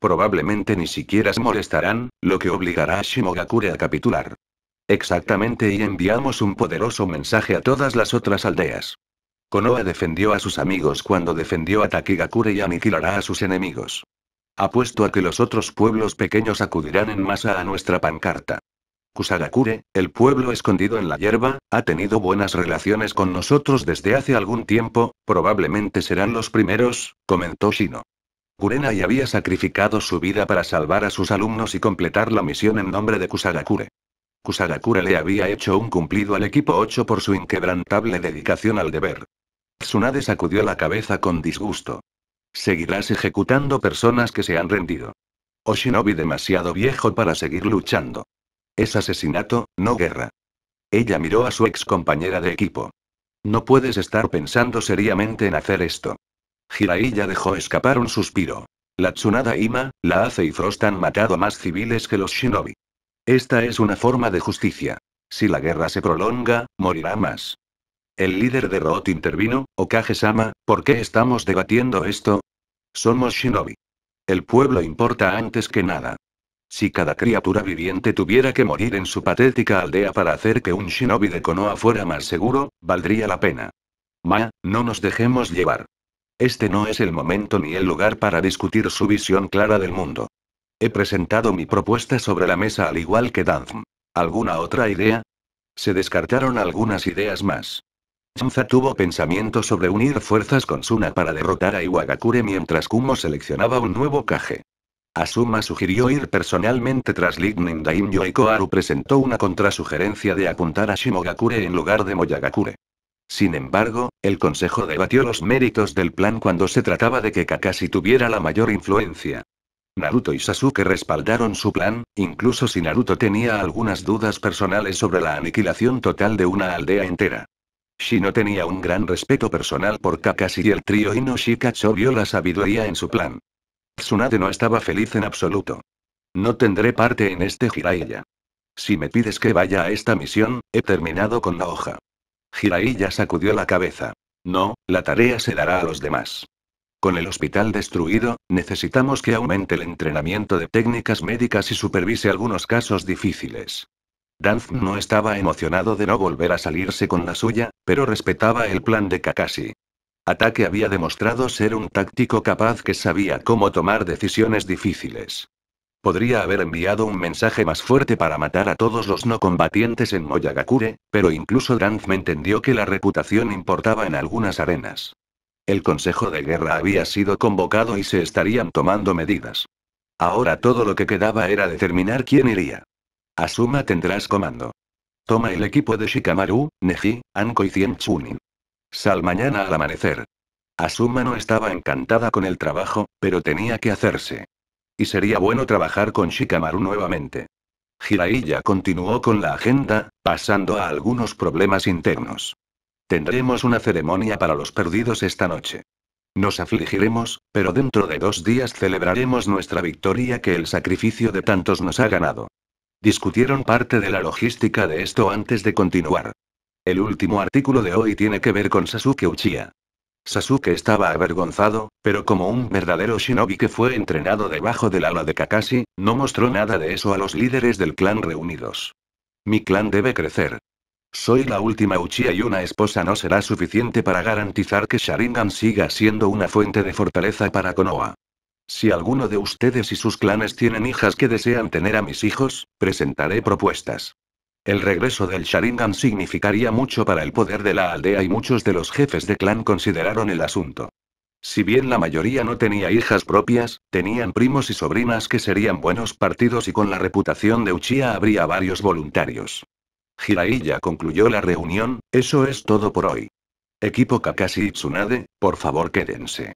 Probablemente ni siquiera se molestarán, lo que obligará a Shimogakure a capitular. Exactamente y enviamos un poderoso mensaje a todas las otras aldeas. Konoha defendió a sus amigos cuando defendió a Takigakure y aniquilará a sus enemigos. Apuesto a que los otros pueblos pequeños acudirán en masa a nuestra pancarta. Kusagakure, el pueblo escondido en la hierba, ha tenido buenas relaciones con nosotros desde hace algún tiempo, probablemente serán los primeros, comentó Shino. Kurenai había sacrificado su vida para salvar a sus alumnos y completar la misión en nombre de Kusagakure. Kusagakure le había hecho un cumplido al equipo 8 por su inquebrantable dedicación al deber. Tsunade sacudió la cabeza con disgusto. Seguirás ejecutando personas que se han rendido. Oshinobi demasiado viejo para seguir luchando. Es asesinato, no guerra. Ella miró a su ex compañera de equipo. No puedes estar pensando seriamente en hacer esto. Jiraiya dejó escapar un suspiro. La Tsunada Ima, la Ace y Frost han matado más civiles que los shinobi. Esta es una forma de justicia. Si la guerra se prolonga, morirá más. El líder de Roth intervino, Okage-sama, ¿por qué estamos debatiendo esto? Somos shinobi. El pueblo importa antes que nada. Si cada criatura viviente tuviera que morir en su patética aldea para hacer que un shinobi de Konoha fuera más seguro, valdría la pena. Ma, no nos dejemos llevar. Este no es el momento ni el lugar para discutir su visión clara del mundo. He presentado mi propuesta sobre la mesa al igual que Danzm. ¿Alguna otra idea? Se descartaron algunas ideas más. Chanza tuvo pensamiento sobre unir fuerzas con Suna para derrotar a Iwagakure mientras Kumo seleccionaba un nuevo caje. Asuma sugirió ir personalmente tras Lignin Daimyo y Koharu presentó una contrasugerencia de apuntar a Shimogakure en lugar de Moyagakure. Sin embargo, el consejo debatió los méritos del plan cuando se trataba de que Kakashi tuviera la mayor influencia. Naruto y Sasuke respaldaron su plan, incluso si Naruto tenía algunas dudas personales sobre la aniquilación total de una aldea entera. Shino tenía un gran respeto personal por Kakashi y el trío Inoshikacho vio la sabiduría en su plan. Tsunade no estaba feliz en absoluto. No tendré parte en este Jiraiya. Si me pides que vaya a esta misión, he terminado con la hoja. Jiraiya sacudió la cabeza. No, la tarea se dará a los demás. Con el hospital destruido, necesitamos que aumente el entrenamiento de técnicas médicas y supervise algunos casos difíciles. Danz no estaba emocionado de no volver a salirse con la suya, pero respetaba el plan de Kakashi. Ataque había demostrado ser un táctico capaz que sabía cómo tomar decisiones difíciles. Podría haber enviado un mensaje más fuerte para matar a todos los no combatientes en Moyagakure, pero incluso me entendió que la reputación importaba en algunas arenas. El Consejo de Guerra había sido convocado y se estarían tomando medidas. Ahora todo lo que quedaba era determinar quién iría. Asuma tendrás comando. Toma el equipo de Shikamaru, Neji, Anko y Cien Chunin. Sal mañana al amanecer. Asuma no estaba encantada con el trabajo, pero tenía que hacerse. Y sería bueno trabajar con Shikamaru nuevamente. Jiraiya continuó con la agenda, pasando a algunos problemas internos. Tendremos una ceremonia para los perdidos esta noche. Nos afligiremos, pero dentro de dos días celebraremos nuestra victoria que el sacrificio de tantos nos ha ganado. Discutieron parte de la logística de esto antes de continuar. El último artículo de hoy tiene que ver con Sasuke Uchiha. Sasuke estaba avergonzado, pero como un verdadero shinobi que fue entrenado debajo del ala de Kakashi, no mostró nada de eso a los líderes del clan reunidos. Mi clan debe crecer. Soy la última Uchiha y una esposa no será suficiente para garantizar que Sharingan siga siendo una fuente de fortaleza para Konoha. Si alguno de ustedes y sus clanes tienen hijas que desean tener a mis hijos, presentaré propuestas. El regreso del Sharingan significaría mucho para el poder de la aldea y muchos de los jefes de clan consideraron el asunto. Si bien la mayoría no tenía hijas propias, tenían primos y sobrinas que serían buenos partidos y con la reputación de Uchiha habría varios voluntarios. Hiraiya concluyó la reunión, eso es todo por hoy. Equipo Kakashi y Tsunade, por favor quédense.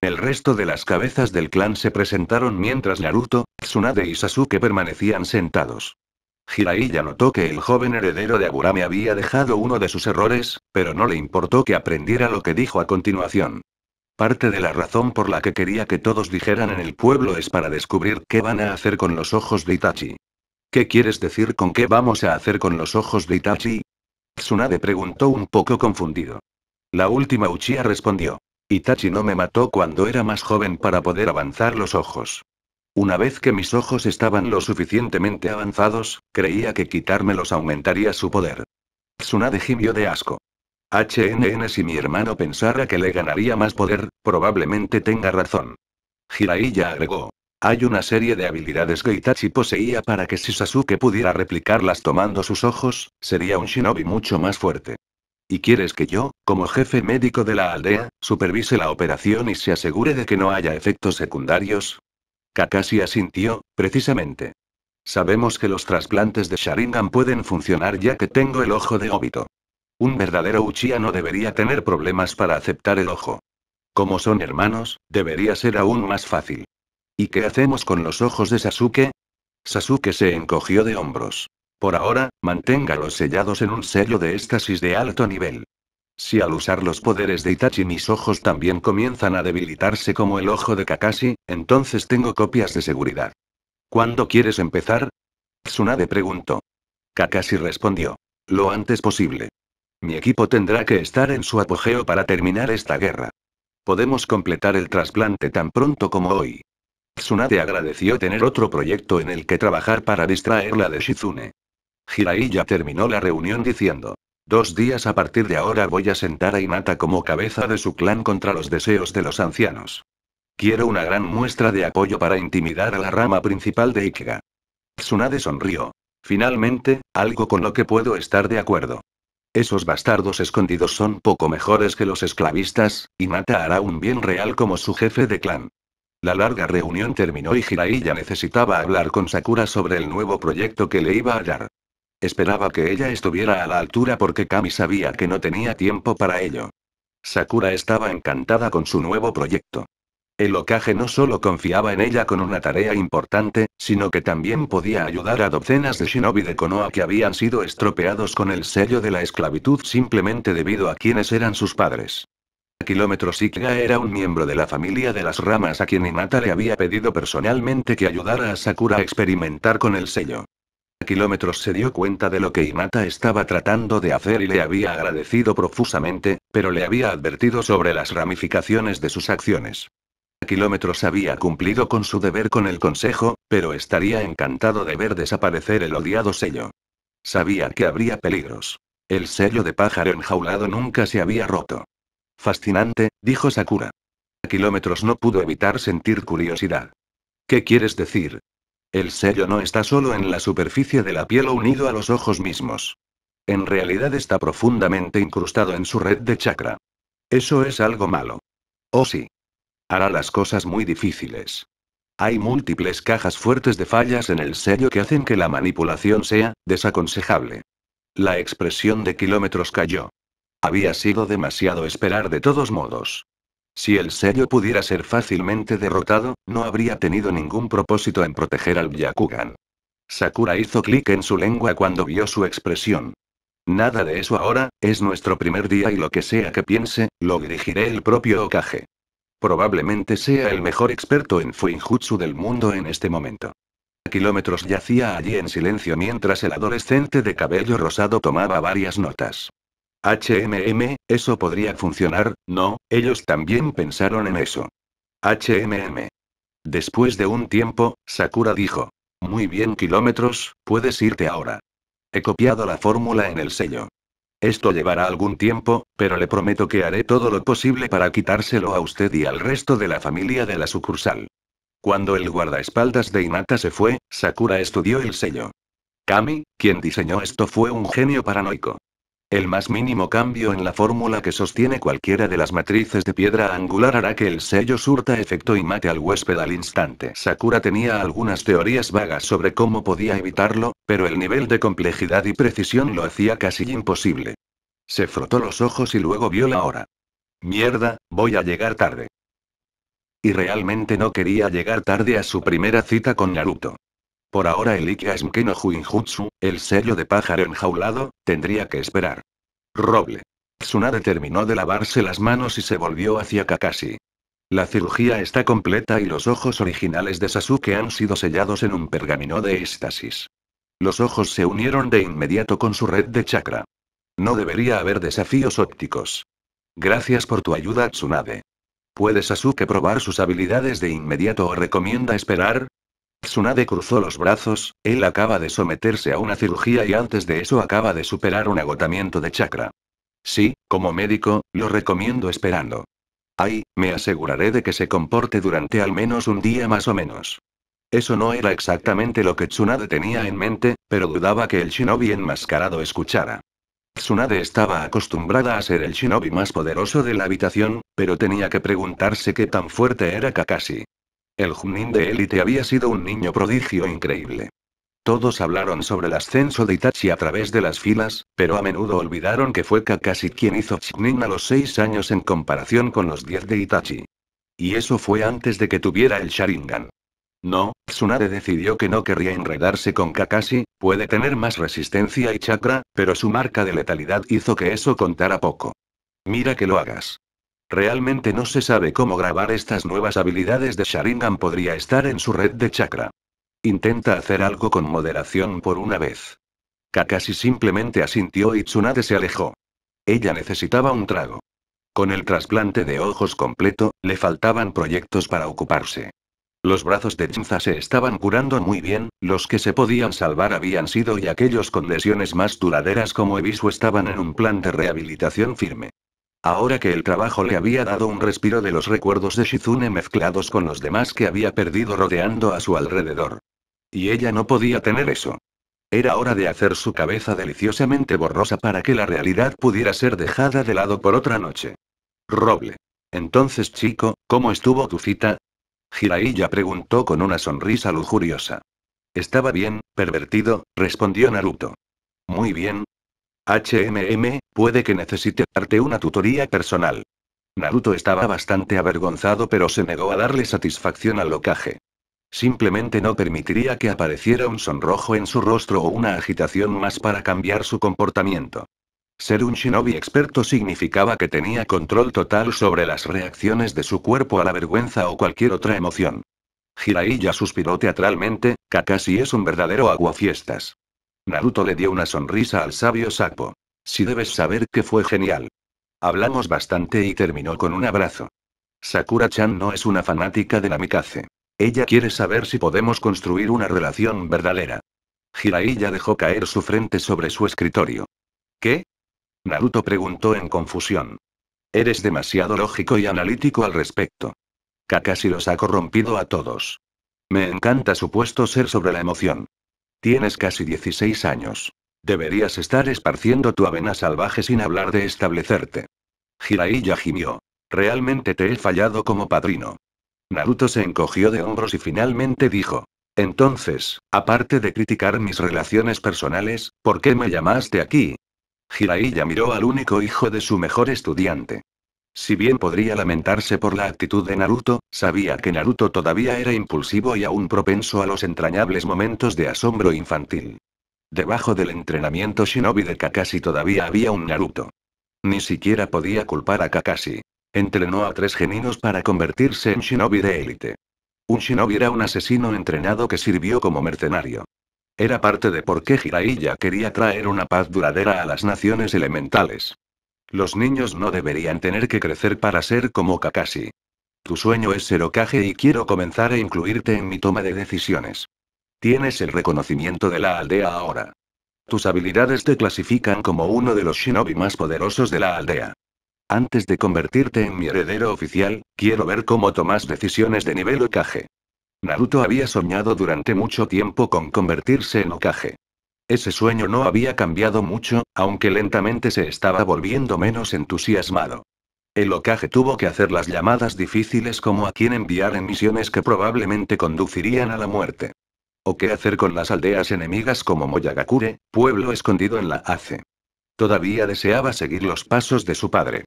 El resto de las cabezas del clan se presentaron mientras Naruto, Tsunade y Sasuke permanecían sentados ya notó que el joven heredero de Agurame había dejado uno de sus errores, pero no le importó que aprendiera lo que dijo a continuación. Parte de la razón por la que quería que todos dijeran en el pueblo es para descubrir qué van a hacer con los ojos de Itachi. ¿Qué quieres decir con qué vamos a hacer con los ojos de Itachi? Tsunade preguntó un poco confundido. La última Uchiha respondió. Itachi no me mató cuando era más joven para poder avanzar los ojos. Una vez que mis ojos estaban lo suficientemente avanzados, creía que quitármelos aumentaría su poder. Tsunade gimió de asco. HNN si mi hermano pensara que le ganaría más poder, probablemente tenga razón. Jiraiya agregó. Hay una serie de habilidades que Itachi poseía para que si Sasuke pudiera replicarlas tomando sus ojos, sería un shinobi mucho más fuerte. ¿Y quieres que yo, como jefe médico de la aldea, supervise la operación y se asegure de que no haya efectos secundarios? Kakashi asintió, precisamente. Sabemos que los trasplantes de Sharingan pueden funcionar ya que tengo el ojo de óbito. Un verdadero Uchiha no debería tener problemas para aceptar el ojo. Como son hermanos, debería ser aún más fácil. ¿Y qué hacemos con los ojos de Sasuke? Sasuke se encogió de hombros. Por ahora, manténgalos sellados en un sello de éxtasis de alto nivel. Si al usar los poderes de Itachi mis ojos también comienzan a debilitarse como el ojo de Kakashi, entonces tengo copias de seguridad. ¿Cuándo quieres empezar? Tsunade preguntó. Kakashi respondió. Lo antes posible. Mi equipo tendrá que estar en su apogeo para terminar esta guerra. Podemos completar el trasplante tan pronto como hoy. Tsunade agradeció tener otro proyecto en el que trabajar para distraerla de Shizune. Hiraiya ya terminó la reunión diciendo. Dos días a partir de ahora voy a sentar a Inata como cabeza de su clan contra los deseos de los ancianos. Quiero una gran muestra de apoyo para intimidar a la rama principal de Ikega. Tsunade sonrió. Finalmente, algo con lo que puedo estar de acuerdo. Esos bastardos escondidos son poco mejores que los esclavistas, y Mata hará un bien real como su jefe de clan. La larga reunión terminó y Jiraiya necesitaba hablar con Sakura sobre el nuevo proyecto que le iba a dar. Esperaba que ella estuviera a la altura porque Kami sabía que no tenía tiempo para ello. Sakura estaba encantada con su nuevo proyecto. El Okage no solo confiaba en ella con una tarea importante, sino que también podía ayudar a docenas de shinobi de Konoha que habían sido estropeados con el sello de la esclavitud simplemente debido a quienes eran sus padres. Kilómetro Sikga era un miembro de la familia de las ramas a quien Inata le había pedido personalmente que ayudara a Sakura a experimentar con el sello kilómetros se dio cuenta de lo que Imata estaba tratando de hacer y le había agradecido profusamente, pero le había advertido sobre las ramificaciones de sus acciones. Kilómetros había cumplido con su deber con el consejo, pero estaría encantado de ver desaparecer el odiado sello. Sabía que habría peligros. El sello de pájaro enjaulado nunca se había roto. Fascinante, dijo Sakura. Kilómetros no pudo evitar sentir curiosidad. ¿Qué quieres decir? El sello no está solo en la superficie de la piel o unido a los ojos mismos. En realidad está profundamente incrustado en su red de chakra. Eso es algo malo. Oh sí. Hará las cosas muy difíciles. Hay múltiples cajas fuertes de fallas en el sello que hacen que la manipulación sea desaconsejable. La expresión de kilómetros cayó. Había sido demasiado esperar de todos modos. Si el sello pudiera ser fácilmente derrotado, no habría tenido ningún propósito en proteger al Byakugan. Sakura hizo clic en su lengua cuando vio su expresión. Nada de eso ahora, es nuestro primer día y lo que sea que piense, lo dirigiré el propio Okage. Probablemente sea el mejor experto en Fuinjutsu del mundo en este momento. A kilómetros yacía allí en silencio mientras el adolescente de cabello rosado tomaba varias notas. HMM, eso podría funcionar, no, ellos también pensaron en eso. HMM. Después de un tiempo, Sakura dijo. Muy bien kilómetros, puedes irte ahora. He copiado la fórmula en el sello. Esto llevará algún tiempo, pero le prometo que haré todo lo posible para quitárselo a usted y al resto de la familia de la sucursal. Cuando el guardaespaldas de Inata se fue, Sakura estudió el sello. Kami, quien diseñó esto fue un genio paranoico. El más mínimo cambio en la fórmula que sostiene cualquiera de las matrices de piedra angular hará que el sello surta efecto y mate al huésped al instante. Sakura tenía algunas teorías vagas sobre cómo podía evitarlo, pero el nivel de complejidad y precisión lo hacía casi imposible. Se frotó los ojos y luego vio la hora. Mierda, voy a llegar tarde. Y realmente no quería llegar tarde a su primera cita con Naruto. Por ahora el es no Juinjutsu, el sello de pájaro enjaulado, tendría que esperar. Roble. Tsunade terminó de lavarse las manos y se volvió hacia Kakashi. La cirugía está completa y los ojos originales de Sasuke han sido sellados en un pergamino de éxtasis. Los ojos se unieron de inmediato con su red de chakra. No debería haber desafíos ópticos. Gracias por tu ayuda, Tsunade. ¿Puede Sasuke probar sus habilidades de inmediato o recomienda esperar? Tsunade cruzó los brazos, él acaba de someterse a una cirugía y antes de eso acaba de superar un agotamiento de chakra. Sí, como médico, lo recomiendo esperando. Ay, me aseguraré de que se comporte durante al menos un día más o menos. Eso no era exactamente lo que Tsunade tenía en mente, pero dudaba que el shinobi enmascarado escuchara. Tsunade estaba acostumbrada a ser el shinobi más poderoso de la habitación, pero tenía que preguntarse qué tan fuerte era Kakashi. El Junin de élite había sido un niño prodigio increíble. Todos hablaron sobre el ascenso de Itachi a través de las filas, pero a menudo olvidaron que fue Kakashi quien hizo Chunin a los seis años en comparación con los 10 de Itachi. Y eso fue antes de que tuviera el Sharingan. No, Tsunade decidió que no querría enredarse con Kakashi, puede tener más resistencia y chakra, pero su marca de letalidad hizo que eso contara poco. Mira que lo hagas. Realmente no se sabe cómo grabar estas nuevas habilidades de Sharingan podría estar en su red de chakra. Intenta hacer algo con moderación por una vez. Kakashi simplemente asintió y Tsunade se alejó. Ella necesitaba un trago. Con el trasplante de ojos completo, le faltaban proyectos para ocuparse. Los brazos de Jinza se estaban curando muy bien, los que se podían salvar habían sido y aquellos con lesiones más duraderas como Ebisu estaban en un plan de rehabilitación firme. Ahora que el trabajo le había dado un respiro de los recuerdos de Shizune mezclados con los demás que había perdido rodeando a su alrededor. Y ella no podía tener eso. Era hora de hacer su cabeza deliciosamente borrosa para que la realidad pudiera ser dejada de lado por otra noche. Roble. Entonces, chico, ¿cómo estuvo tu cita? Jiraiya preguntó con una sonrisa lujuriosa. Estaba bien, pervertido, respondió Naruto. Muy bien, HMM, puede que necesite darte una tutoría personal. Naruto estaba bastante avergonzado pero se negó a darle satisfacción al locaje. Simplemente no permitiría que apareciera un sonrojo en su rostro o una agitación más para cambiar su comportamiento. Ser un shinobi experto significaba que tenía control total sobre las reacciones de su cuerpo a la vergüenza o cualquier otra emoción. Jiraiya suspiró teatralmente, Kakashi es un verdadero aguafiestas. Naruto le dio una sonrisa al sabio Sapo. Si debes saber que fue genial. Hablamos bastante y terminó con un abrazo. Sakura-chan no es una fanática de la Namikaze. Ella quiere saber si podemos construir una relación verdadera. Jiraiya dejó caer su frente sobre su escritorio. ¿Qué? Naruto preguntó en confusión. Eres demasiado lógico y analítico al respecto. Kakashi los ha corrompido a todos. Me encanta su puesto ser sobre la emoción. Tienes casi 16 años. Deberías estar esparciendo tu avena salvaje sin hablar de establecerte. Jiraiya gimió. Realmente te he fallado como padrino. Naruto se encogió de hombros y finalmente dijo. Entonces, aparte de criticar mis relaciones personales, ¿por qué me llamaste aquí? Jiraiya miró al único hijo de su mejor estudiante. Si bien podría lamentarse por la actitud de Naruto, sabía que Naruto todavía era impulsivo y aún propenso a los entrañables momentos de asombro infantil. Debajo del entrenamiento shinobi de Kakashi todavía había un Naruto. Ni siquiera podía culpar a Kakashi. Entrenó a tres geninos para convertirse en shinobi de élite. Un shinobi era un asesino entrenado que sirvió como mercenario. Era parte de por qué Jiraiya quería traer una paz duradera a las naciones elementales. Los niños no deberían tener que crecer para ser como Kakashi. Tu sueño es ser Okage y quiero comenzar a incluirte en mi toma de decisiones. Tienes el reconocimiento de la aldea ahora. Tus habilidades te clasifican como uno de los shinobi más poderosos de la aldea. Antes de convertirte en mi heredero oficial, quiero ver cómo tomas decisiones de nivel Okage. Naruto había soñado durante mucho tiempo con convertirse en Okage. Ese sueño no había cambiado mucho, aunque lentamente se estaba volviendo menos entusiasmado. El ocaje tuvo que hacer las llamadas difíciles como a quien enviar en misiones que probablemente conducirían a la muerte. O qué hacer con las aldeas enemigas como Moyagakure, pueblo escondido en la Ace. Todavía deseaba seguir los pasos de su padre.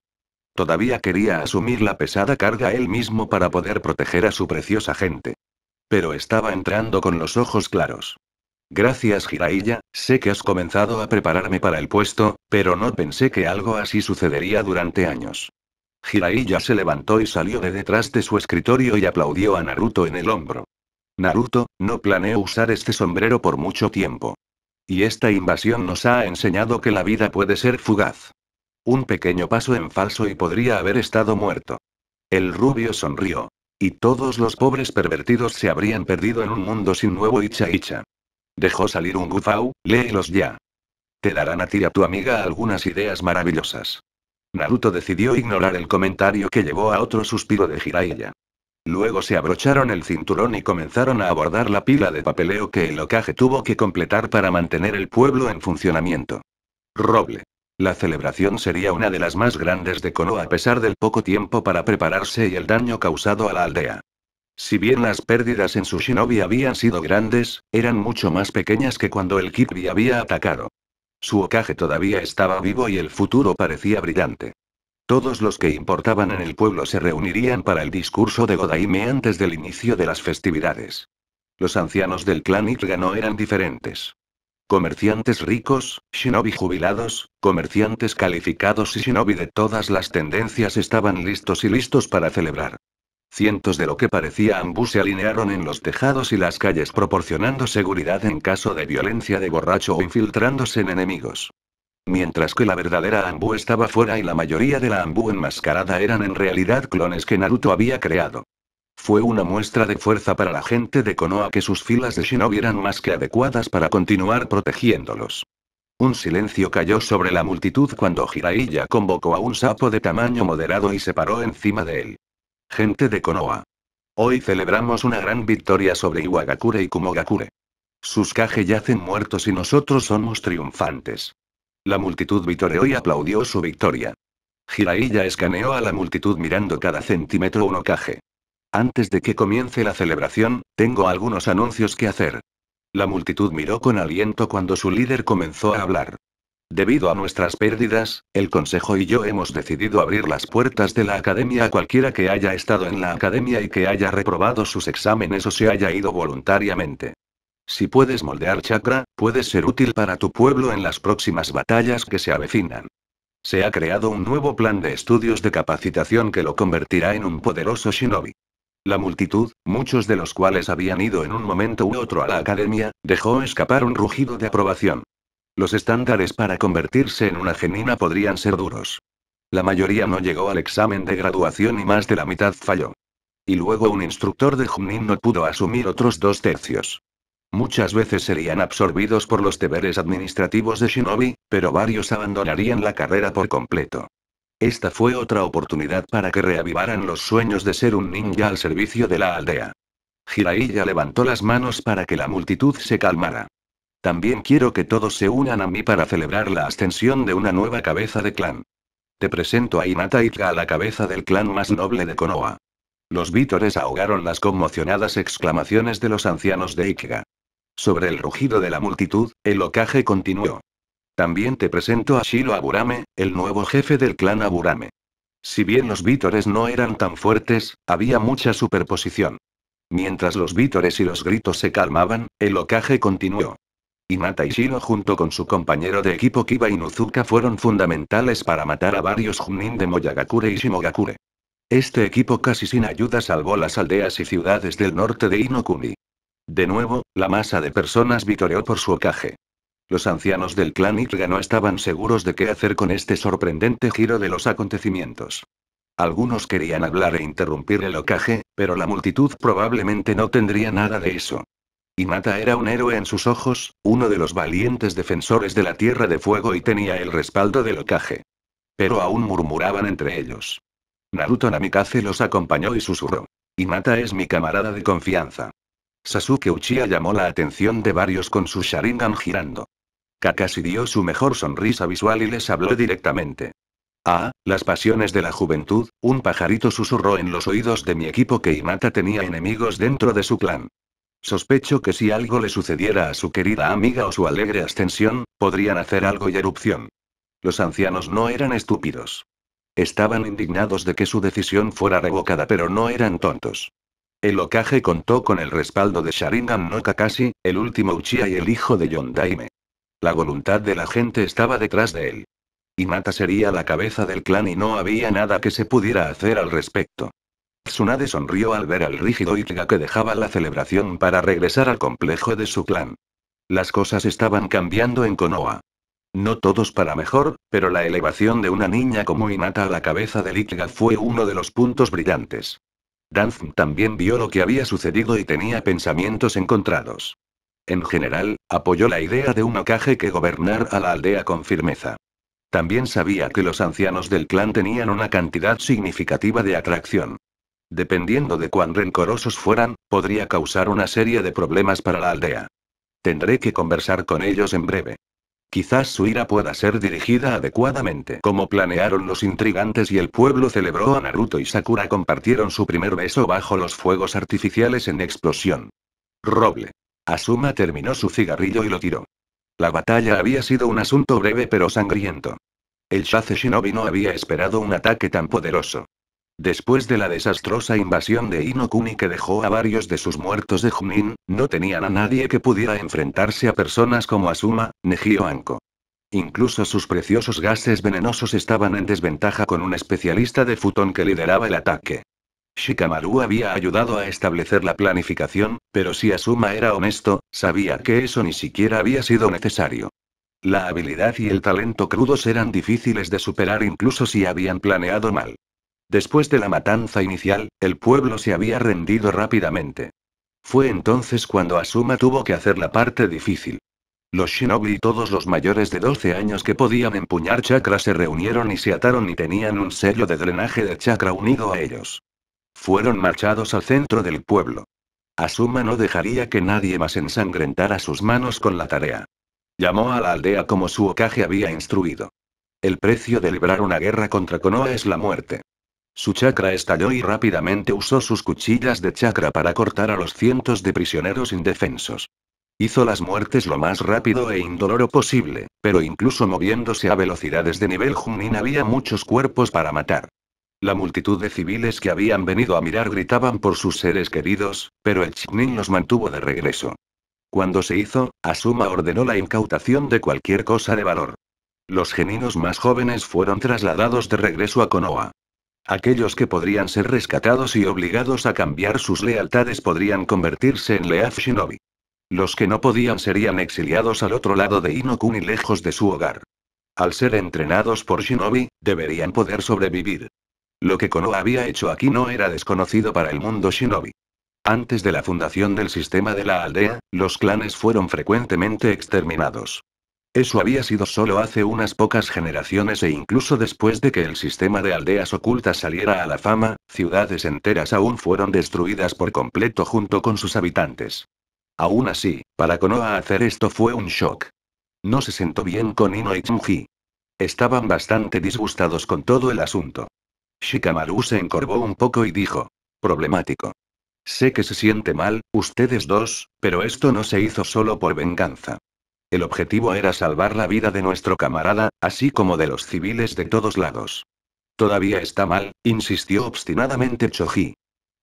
Todavía quería asumir la pesada carga él mismo para poder proteger a su preciosa gente. Pero estaba entrando con los ojos claros. Gracias Jiraiya, sé que has comenzado a prepararme para el puesto, pero no pensé que algo así sucedería durante años. Jiraiya se levantó y salió de detrás de su escritorio y aplaudió a Naruto en el hombro. Naruto, no planeo usar este sombrero por mucho tiempo. Y esta invasión nos ha enseñado que la vida puede ser fugaz. Un pequeño paso en falso y podría haber estado muerto. El rubio sonrió. Y todos los pobres pervertidos se habrían perdido en un mundo sin nuevo Icha Icha. Dejó salir un gufau, léelos ya. Te darán a ti y a tu amiga algunas ideas maravillosas. Naruto decidió ignorar el comentario que llevó a otro suspiro de Jiraiya. Luego se abrocharon el cinturón y comenzaron a abordar la pila de papeleo que el locaje tuvo que completar para mantener el pueblo en funcionamiento. Roble. La celebración sería una de las más grandes de Konoha a pesar del poco tiempo para prepararse y el daño causado a la aldea. Si bien las pérdidas en su shinobi habían sido grandes, eran mucho más pequeñas que cuando el Kirby había atacado. Su ocaje todavía estaba vivo y el futuro parecía brillante. Todos los que importaban en el pueblo se reunirían para el discurso de Godaime antes del inicio de las festividades. Los ancianos del clan Irga no eran diferentes. Comerciantes ricos, shinobi jubilados, comerciantes calificados y shinobi de todas las tendencias estaban listos y listos para celebrar. Cientos de lo que parecía ambú se alinearon en los tejados y las calles proporcionando seguridad en caso de violencia de borracho o infiltrándose en enemigos. Mientras que la verdadera ambú estaba fuera y la mayoría de la ambú enmascarada eran en realidad clones que Naruto había creado. Fue una muestra de fuerza para la gente de Konoha que sus filas de shinobi eran más que adecuadas para continuar protegiéndolos. Un silencio cayó sobre la multitud cuando Jiraiya convocó a un sapo de tamaño moderado y se paró encima de él. Gente de Konoha. Hoy celebramos una gran victoria sobre Iwagakure y Kumogakure. Sus Kage yacen muertos y nosotros somos triunfantes. La multitud vitoreó y aplaudió su victoria. Jiraiya escaneó a la multitud mirando cada centímetro uno Kage. Antes de que comience la celebración, tengo algunos anuncios que hacer. La multitud miró con aliento cuando su líder comenzó a hablar. Debido a nuestras pérdidas, el Consejo y yo hemos decidido abrir las puertas de la Academia a cualquiera que haya estado en la Academia y que haya reprobado sus exámenes o se haya ido voluntariamente. Si puedes moldear chakra, puedes ser útil para tu pueblo en las próximas batallas que se avecinan. Se ha creado un nuevo plan de estudios de capacitación que lo convertirá en un poderoso shinobi. La multitud, muchos de los cuales habían ido en un momento u otro a la academia, dejó escapar un rugido de aprobación. Los estándares para convertirse en una genina podrían ser duros. La mayoría no llegó al examen de graduación y más de la mitad falló. Y luego un instructor de Jumnin no pudo asumir otros dos tercios. Muchas veces serían absorbidos por los deberes administrativos de Shinobi, pero varios abandonarían la carrera por completo. Esta fue otra oportunidad para que reavivaran los sueños de ser un ninja al servicio de la aldea. Jiraiya levantó las manos para que la multitud se calmara. También quiero que todos se unan a mí para celebrar la ascensión de una nueva cabeza de clan. Te presento a Inata Itga a la cabeza del clan más noble de Konoha. Los vítores ahogaron las conmocionadas exclamaciones de los ancianos de Ikga. Sobre el rugido de la multitud, el locaje continuó. También te presento a Shiro Aburame, el nuevo jefe del clan Aburame. Si bien los vítores no eran tan fuertes, había mucha superposición. Mientras los vítores y los gritos se calmaban, el locaje continuó y Shino, junto con su compañero de equipo Kiba Inuzuka fueron fundamentales para matar a varios Junin de Moyagakure y Shimogakure. Este equipo casi sin ayuda salvó las aldeas y ciudades del norte de Inokuni. De nuevo, la masa de personas vitoreó por su ocaje. Los ancianos del clan Ikga no estaban seguros de qué hacer con este sorprendente giro de los acontecimientos. Algunos querían hablar e interrumpir el ocaje, pero la multitud probablemente no tendría nada de eso. Y Mata era un héroe en sus ojos, uno de los valientes defensores de la Tierra de Fuego y tenía el respaldo del Okage. Pero aún murmuraban entre ellos. Naruto Namikaze los acompañó y susurró. Mata es mi camarada de confianza. Sasuke Uchiha llamó la atención de varios con su Sharingan girando. Kakashi dio su mejor sonrisa visual y les habló directamente. Ah, las pasiones de la juventud, un pajarito susurró en los oídos de mi equipo que inata tenía enemigos dentro de su clan. Sospecho que si algo le sucediera a su querida amiga o su alegre ascensión, podrían hacer algo y erupción. Los ancianos no eran estúpidos. Estaban indignados de que su decisión fuera revocada, pero no eran tontos. El ocaje contó con el respaldo de Sharingan no Kakashi, el último Uchiha y el hijo de Yondaime. La voluntad de la gente estaba detrás de él. Y Mata sería la cabeza del clan y no había nada que se pudiera hacer al respecto. Tsunade sonrió al ver al rígido Itga que dejaba la celebración para regresar al complejo de su clan. Las cosas estaban cambiando en Konoha. No todos para mejor, pero la elevación de una niña como Inata a la cabeza del Itga fue uno de los puntos brillantes. Danz también vio lo que había sucedido y tenía pensamientos encontrados. En general, apoyó la idea de un ocaje que gobernar a la aldea con firmeza. También sabía que los ancianos del clan tenían una cantidad significativa de atracción dependiendo de cuán rencorosos fueran, podría causar una serie de problemas para la aldea. Tendré que conversar con ellos en breve. Quizás su ira pueda ser dirigida adecuadamente. Como planearon los intrigantes y el pueblo celebró a Naruto y Sakura compartieron su primer beso bajo los fuegos artificiales en explosión. Roble. Asuma terminó su cigarrillo y lo tiró. La batalla había sido un asunto breve pero sangriento. El Shase Shinobi no había esperado un ataque tan poderoso. Después de la desastrosa invasión de Inokuni que dejó a varios de sus muertos de Junin, no tenían a nadie que pudiera enfrentarse a personas como Asuma, Neji o Anko. Incluso sus preciosos gases venenosos estaban en desventaja con un especialista de futón que lideraba el ataque. Shikamaru había ayudado a establecer la planificación, pero si Asuma era honesto, sabía que eso ni siquiera había sido necesario. La habilidad y el talento crudos eran difíciles de superar incluso si habían planeado mal. Después de la matanza inicial, el pueblo se había rendido rápidamente. Fue entonces cuando Asuma tuvo que hacer la parte difícil. Los shinobi y todos los mayores de 12 años que podían empuñar chakra se reunieron y se ataron y tenían un sello de drenaje de chakra unido a ellos. Fueron marchados al centro del pueblo. Asuma no dejaría que nadie más ensangrentara sus manos con la tarea. Llamó a la aldea como su ocaje había instruido. El precio de librar una guerra contra Konoha es la muerte. Su chakra estalló y rápidamente usó sus cuchillas de chakra para cortar a los cientos de prisioneros indefensos. Hizo las muertes lo más rápido e indoloro posible, pero incluso moviéndose a velocidades de nivel Junin había muchos cuerpos para matar. La multitud de civiles que habían venido a mirar gritaban por sus seres queridos, pero el Chinin los mantuvo de regreso. Cuando se hizo, Asuma ordenó la incautación de cualquier cosa de valor. Los geninos más jóvenes fueron trasladados de regreso a Konoha. Aquellos que podrían ser rescatados y obligados a cambiar sus lealtades podrían convertirse en Leaf Shinobi. Los que no podían serían exiliados al otro lado de Inokuni lejos de su hogar. Al ser entrenados por Shinobi, deberían poder sobrevivir. Lo que Kono había hecho aquí no era desconocido para el mundo Shinobi. Antes de la fundación del sistema de la aldea, los clanes fueron frecuentemente exterminados. Eso había sido solo hace unas pocas generaciones e incluso después de que el sistema de aldeas ocultas saliera a la fama, ciudades enteras aún fueron destruidas por completo junto con sus habitantes. Aún así, para Konoha hacer esto fue un shock. No se sentó bien con Ino y Estaban bastante disgustados con todo el asunto. Shikamaru se encorvó un poco y dijo. Problemático. Sé que se siente mal, ustedes dos, pero esto no se hizo solo por venganza. El objetivo era salvar la vida de nuestro camarada, así como de los civiles de todos lados. Todavía está mal, insistió obstinadamente Choji.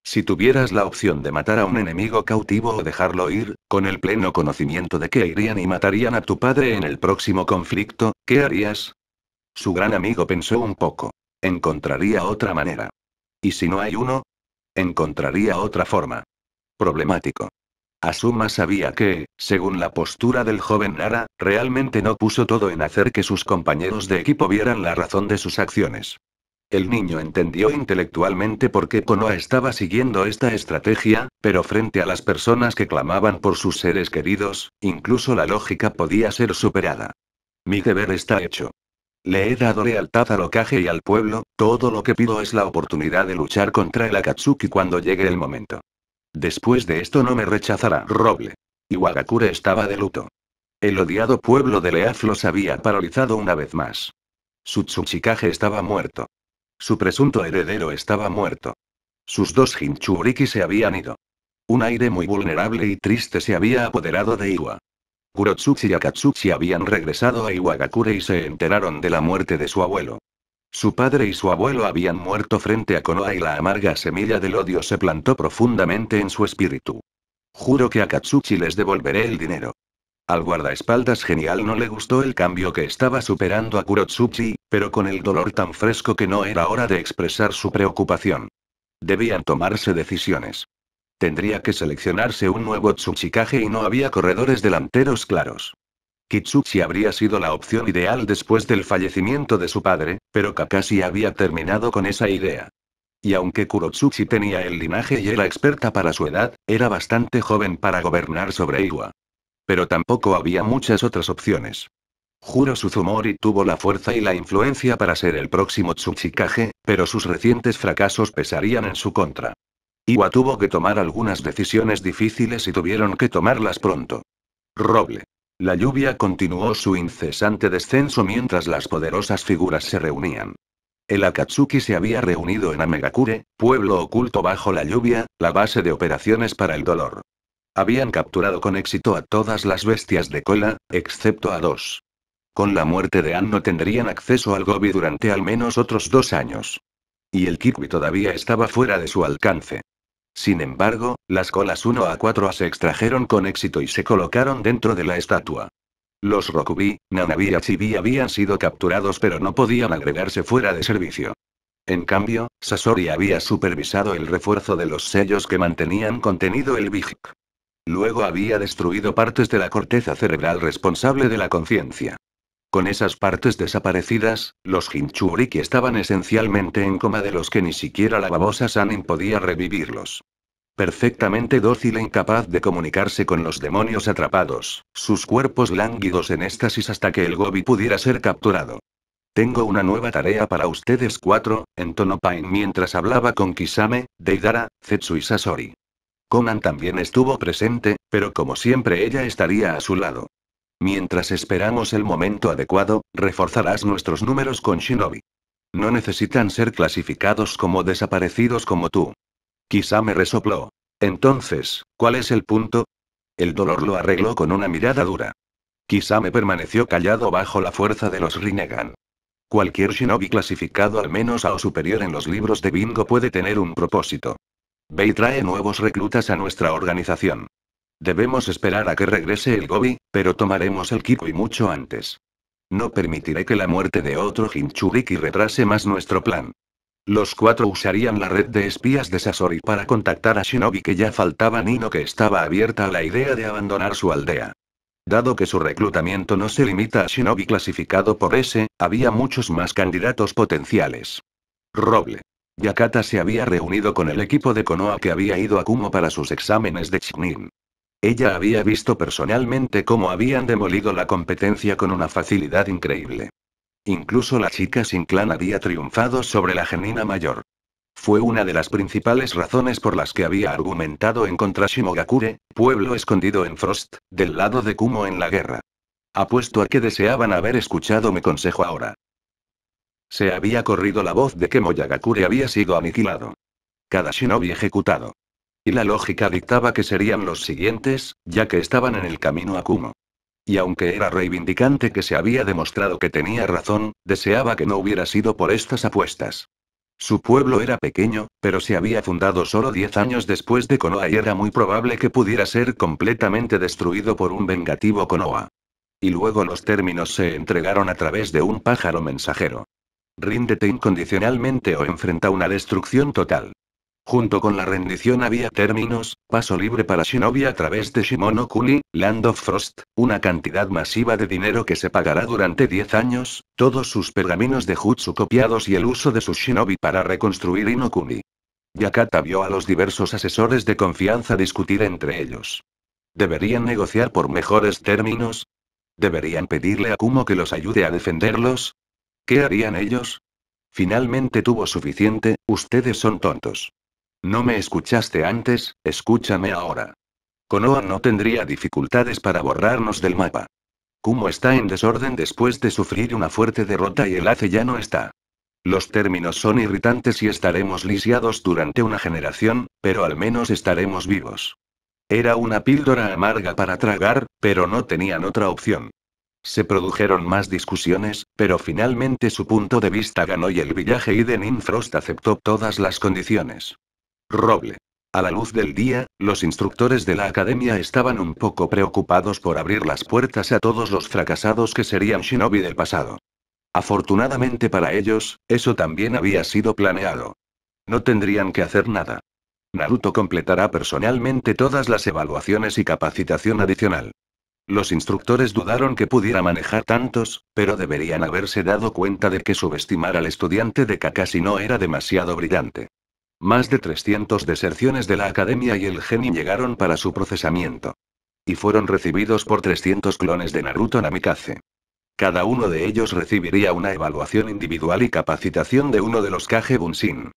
Si tuvieras la opción de matar a un enemigo cautivo o dejarlo ir, con el pleno conocimiento de que irían y matarían a tu padre en el próximo conflicto, ¿qué harías? Su gran amigo pensó un poco. Encontraría otra manera. ¿Y si no hay uno? Encontraría otra forma. Problemático. Asuma sabía que, según la postura del joven Nara, realmente no puso todo en hacer que sus compañeros de equipo vieran la razón de sus acciones. El niño entendió intelectualmente por qué Konoha estaba siguiendo esta estrategia, pero frente a las personas que clamaban por sus seres queridos, incluso la lógica podía ser superada. Mi deber está hecho. Le he dado lealtad al Okage y al pueblo, todo lo que pido es la oportunidad de luchar contra el Akatsuki cuando llegue el momento. Después de esto no me rechazará Roble. Iwagakure estaba de luto. El odiado pueblo de Leaf los había paralizado una vez más. Su estaba muerto. Su presunto heredero estaba muerto. Sus dos Hinchuriki se habían ido. Un aire muy vulnerable y triste se había apoderado de Iwa. Kurotsuchi y Akatsuchi habían regresado a Iwagakure y se enteraron de la muerte de su abuelo. Su padre y su abuelo habían muerto frente a Konoha y la amarga semilla del odio se plantó profundamente en su espíritu. Juro que a Katsuchi les devolveré el dinero. Al guardaespaldas genial no le gustó el cambio que estaba superando a Kurotsuchi, pero con el dolor tan fresco que no era hora de expresar su preocupación. Debían tomarse decisiones. Tendría que seleccionarse un nuevo Tsuchikage y no había corredores delanteros claros. Kitsuchi habría sido la opción ideal después del fallecimiento de su padre, pero Kakashi había terminado con esa idea. Y aunque Kurotsuchi tenía el linaje y era experta para su edad, era bastante joven para gobernar sobre Iwa. Pero tampoco había muchas otras opciones. Juro Suzumori tuvo la fuerza y la influencia para ser el próximo Tsuchikage, pero sus recientes fracasos pesarían en su contra. Iwa tuvo que tomar algunas decisiones difíciles y tuvieron que tomarlas pronto. Roble. La lluvia continuó su incesante descenso mientras las poderosas figuras se reunían. El Akatsuki se había reunido en Amegakure, pueblo oculto bajo la lluvia, la base de operaciones para el dolor. Habían capturado con éxito a todas las bestias de cola, excepto a dos. Con la muerte de Anno no tendrían acceso al Gobi durante al menos otros dos años. Y el Kikui todavía estaba fuera de su alcance. Sin embargo, las colas 1 a 4 se extrajeron con éxito y se colocaron dentro de la estatua. Los Rokubi, Nanabi y Achibi habían sido capturados pero no podían agregarse fuera de servicio. En cambio, Sasori había supervisado el refuerzo de los sellos que mantenían contenido el Vigic. Luego había destruido partes de la corteza cerebral responsable de la conciencia. Con esas partes desaparecidas, los Jinchuriki estaban esencialmente en coma de los que ni siquiera la babosa Sanin podía revivirlos. Perfectamente dócil e incapaz de comunicarse con los demonios atrapados, sus cuerpos lánguidos en éxtasis hasta que el Gobi pudiera ser capturado. Tengo una nueva tarea para ustedes cuatro, en Pain mientras hablaba con Kisame, Deidara, Zetsu y Sasori. Conan también estuvo presente, pero como siempre ella estaría a su lado. Mientras esperamos el momento adecuado, reforzarás nuestros números con Shinobi. No necesitan ser clasificados como desaparecidos como tú. Quizá me resopló. Entonces, ¿cuál es el punto? El dolor lo arregló con una mirada dura. Quizá me permaneció callado bajo la fuerza de los Rinnegan. Cualquier shinobi clasificado al menos a o superior en los libros de bingo puede tener un propósito. Ve trae nuevos reclutas a nuestra organización. Debemos esperar a que regrese el Gobi, pero tomaremos el Kiko y mucho antes. No permitiré que la muerte de otro Hinchuriki retrase más nuestro plan. Los cuatro usarían la red de espías de Sasori para contactar a Shinobi que ya faltaba Nino que estaba abierta a la idea de abandonar su aldea. Dado que su reclutamiento no se limita a Shinobi clasificado por S, había muchos más candidatos potenciales. Roble. Yakata se había reunido con el equipo de Konoha que había ido a Kumo para sus exámenes de Chinin. Ella había visto personalmente cómo habían demolido la competencia con una facilidad increíble. Incluso la chica sin clan había triunfado sobre la genina mayor. Fue una de las principales razones por las que había argumentado en contra Shimogakure, pueblo escondido en Frost, del lado de Kumo en la guerra. Apuesto a que deseaban haber escuchado mi consejo ahora. Se había corrido la voz de que Moyagakure había sido aniquilado. Cada shinobi ejecutado la lógica dictaba que serían los siguientes, ya que estaban en el camino a Kumo. Y aunque era reivindicante que se había demostrado que tenía razón, deseaba que no hubiera sido por estas apuestas. Su pueblo era pequeño, pero se había fundado solo 10 años después de Konoha y era muy probable que pudiera ser completamente destruido por un vengativo Konoha. Y luego los términos se entregaron a través de un pájaro mensajero. Ríndete incondicionalmente o enfrenta una destrucción total. Junto con la rendición había términos, paso libre para Shinobi a través de Shimono Kuni, Land of Frost, una cantidad masiva de dinero que se pagará durante 10 años, todos sus pergaminos de Jutsu copiados y el uso de sus Shinobi para reconstruir Inokuni. Yakata vio a los diversos asesores de confianza discutir entre ellos. ¿Deberían negociar por mejores términos? ¿Deberían pedirle a Kumo que los ayude a defenderlos? ¿Qué harían ellos? Finalmente tuvo suficiente, ustedes son tontos. No me escuchaste antes, escúchame ahora. Konoha no tendría dificultades para borrarnos del mapa. Kumo está en desorden después de sufrir una fuerte derrota y el ace ya no está. Los términos son irritantes y estaremos lisiados durante una generación, pero al menos estaremos vivos. Era una píldora amarga para tragar, pero no tenían otra opción. Se produjeron más discusiones, pero finalmente su punto de vista ganó y el villaje Eden Frost aceptó todas las condiciones. Roble. A la luz del día, los instructores de la academia estaban un poco preocupados por abrir las puertas a todos los fracasados que serían shinobi del pasado. Afortunadamente para ellos, eso también había sido planeado. No tendrían que hacer nada. Naruto completará personalmente todas las evaluaciones y capacitación adicional. Los instructores dudaron que pudiera manejar tantos, pero deberían haberse dado cuenta de que subestimar al estudiante de Kakashi no era demasiado brillante. Más de 300 deserciones de la academia y el Genin llegaron para su procesamiento. Y fueron recibidos por 300 clones de Naruto Namikaze. Cada uno de ellos recibiría una evaluación individual y capacitación de uno de los Kage Bunshin.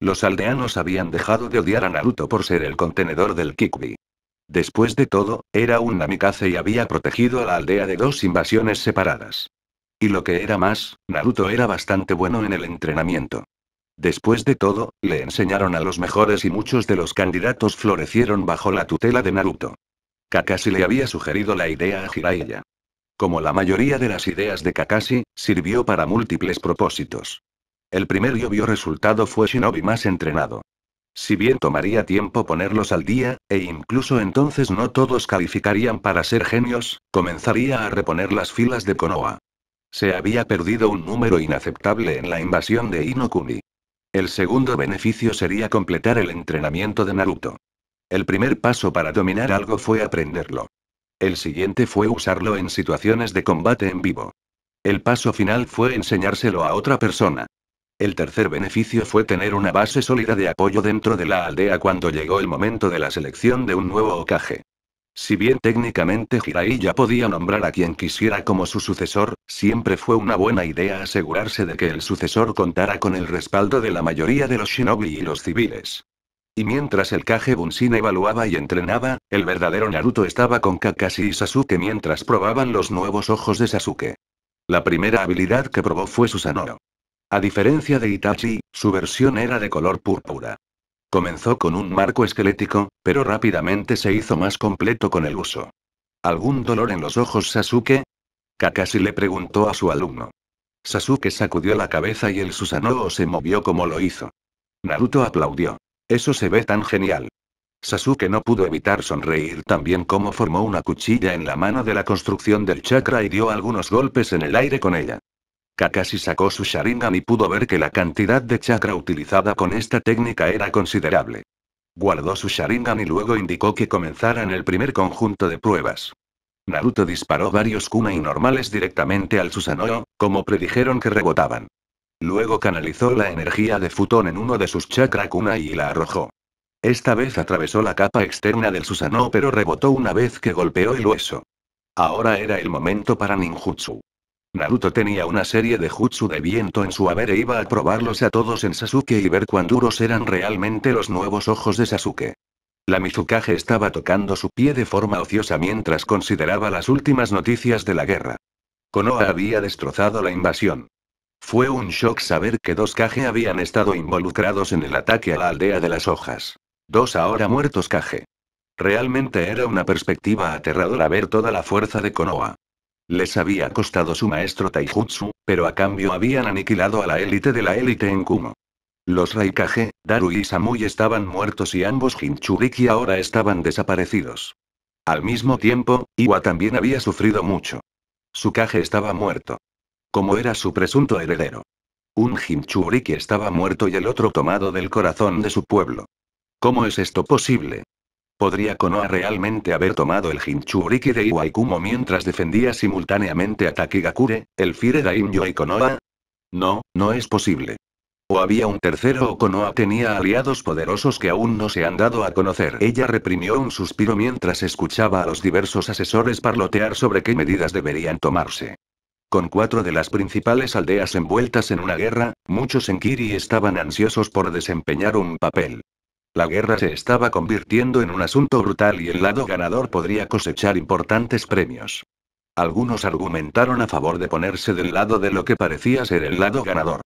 Los aldeanos habían dejado de odiar a Naruto por ser el contenedor del Kikubi. Después de todo, era un Namikaze y había protegido a la aldea de dos invasiones separadas. Y lo que era más, Naruto era bastante bueno en el entrenamiento. Después de todo, le enseñaron a los mejores y muchos de los candidatos florecieron bajo la tutela de Naruto. Kakashi le había sugerido la idea a Jiraiya. Como la mayoría de las ideas de Kakashi, sirvió para múltiples propósitos. El primer y obvio resultado fue Shinobi más entrenado. Si bien tomaría tiempo ponerlos al día, e incluso entonces no todos calificarían para ser genios, comenzaría a reponer las filas de Konoha. Se había perdido un número inaceptable en la invasión de Inokuni. El segundo beneficio sería completar el entrenamiento de Naruto. El primer paso para dominar algo fue aprenderlo. El siguiente fue usarlo en situaciones de combate en vivo. El paso final fue enseñárselo a otra persona. El tercer beneficio fue tener una base sólida de apoyo dentro de la aldea cuando llegó el momento de la selección de un nuevo ocaje. Si bien técnicamente Jiraiya ya podía nombrar a quien quisiera como su sucesor, siempre fue una buena idea asegurarse de que el sucesor contara con el respaldo de la mayoría de los shinobi y los civiles. Y mientras el Kage Bunshin evaluaba y entrenaba, el verdadero Naruto estaba con Kakashi y Sasuke mientras probaban los nuevos ojos de Sasuke. La primera habilidad que probó fue Susanoo. A diferencia de Itachi, su versión era de color púrpura. Comenzó con un marco esquelético, pero rápidamente se hizo más completo con el uso. ¿Algún dolor en los ojos, Sasuke? Kakashi le preguntó a su alumno. Sasuke sacudió la cabeza y el Susanoo se movió como lo hizo. Naruto aplaudió. Eso se ve tan genial. Sasuke no pudo evitar sonreír también como formó una cuchilla en la mano de la construcción del chakra y dio algunos golpes en el aire con ella. Kakashi sacó su Sharingan y pudo ver que la cantidad de chakra utilizada con esta técnica era considerable. Guardó su Sharingan y luego indicó que comenzaran el primer conjunto de pruebas. Naruto disparó varios y normales directamente al Susanoo, como predijeron que rebotaban. Luego canalizó la energía de Futon en uno de sus chakra kunai y la arrojó. Esta vez atravesó la capa externa del Susanoo pero rebotó una vez que golpeó el hueso. Ahora era el momento para ninjutsu. Naruto tenía una serie de jutsu de viento en su haber e iba a probarlos a todos en Sasuke y ver cuán duros eran realmente los nuevos ojos de Sasuke. La Mizukage estaba tocando su pie de forma ociosa mientras consideraba las últimas noticias de la guerra. Konoha había destrozado la invasión. Fue un shock saber que dos Kage habían estado involucrados en el ataque a la aldea de las hojas. Dos ahora muertos Kage. Realmente era una perspectiva aterradora ver toda la fuerza de Konoha. Les había costado su maestro Taijutsu, pero a cambio habían aniquilado a la élite de la élite en Kumo. Los Raikage, Daru y Samui estaban muertos y ambos Hinchuriki ahora estaban desaparecidos. Al mismo tiempo, Iwa también había sufrido mucho. Su Kage estaba muerto. Como era su presunto heredero. Un Hinchuriki estaba muerto y el otro tomado del corazón de su pueblo. ¿Cómo es esto posible? ¿Podría Konoha realmente haber tomado el Hinchuriki de Iwaikumo mientras defendía simultáneamente a Takigakure, el Fire Daimyo y Konoha? No, no es posible. O había un tercero o Konoha tenía aliados poderosos que aún no se han dado a conocer. Ella reprimió un suspiro mientras escuchaba a los diversos asesores parlotear sobre qué medidas deberían tomarse. Con cuatro de las principales aldeas envueltas en una guerra, muchos en Kiri estaban ansiosos por desempeñar un papel. La guerra se estaba convirtiendo en un asunto brutal y el lado ganador podría cosechar importantes premios. Algunos argumentaron a favor de ponerse del lado de lo que parecía ser el lado ganador.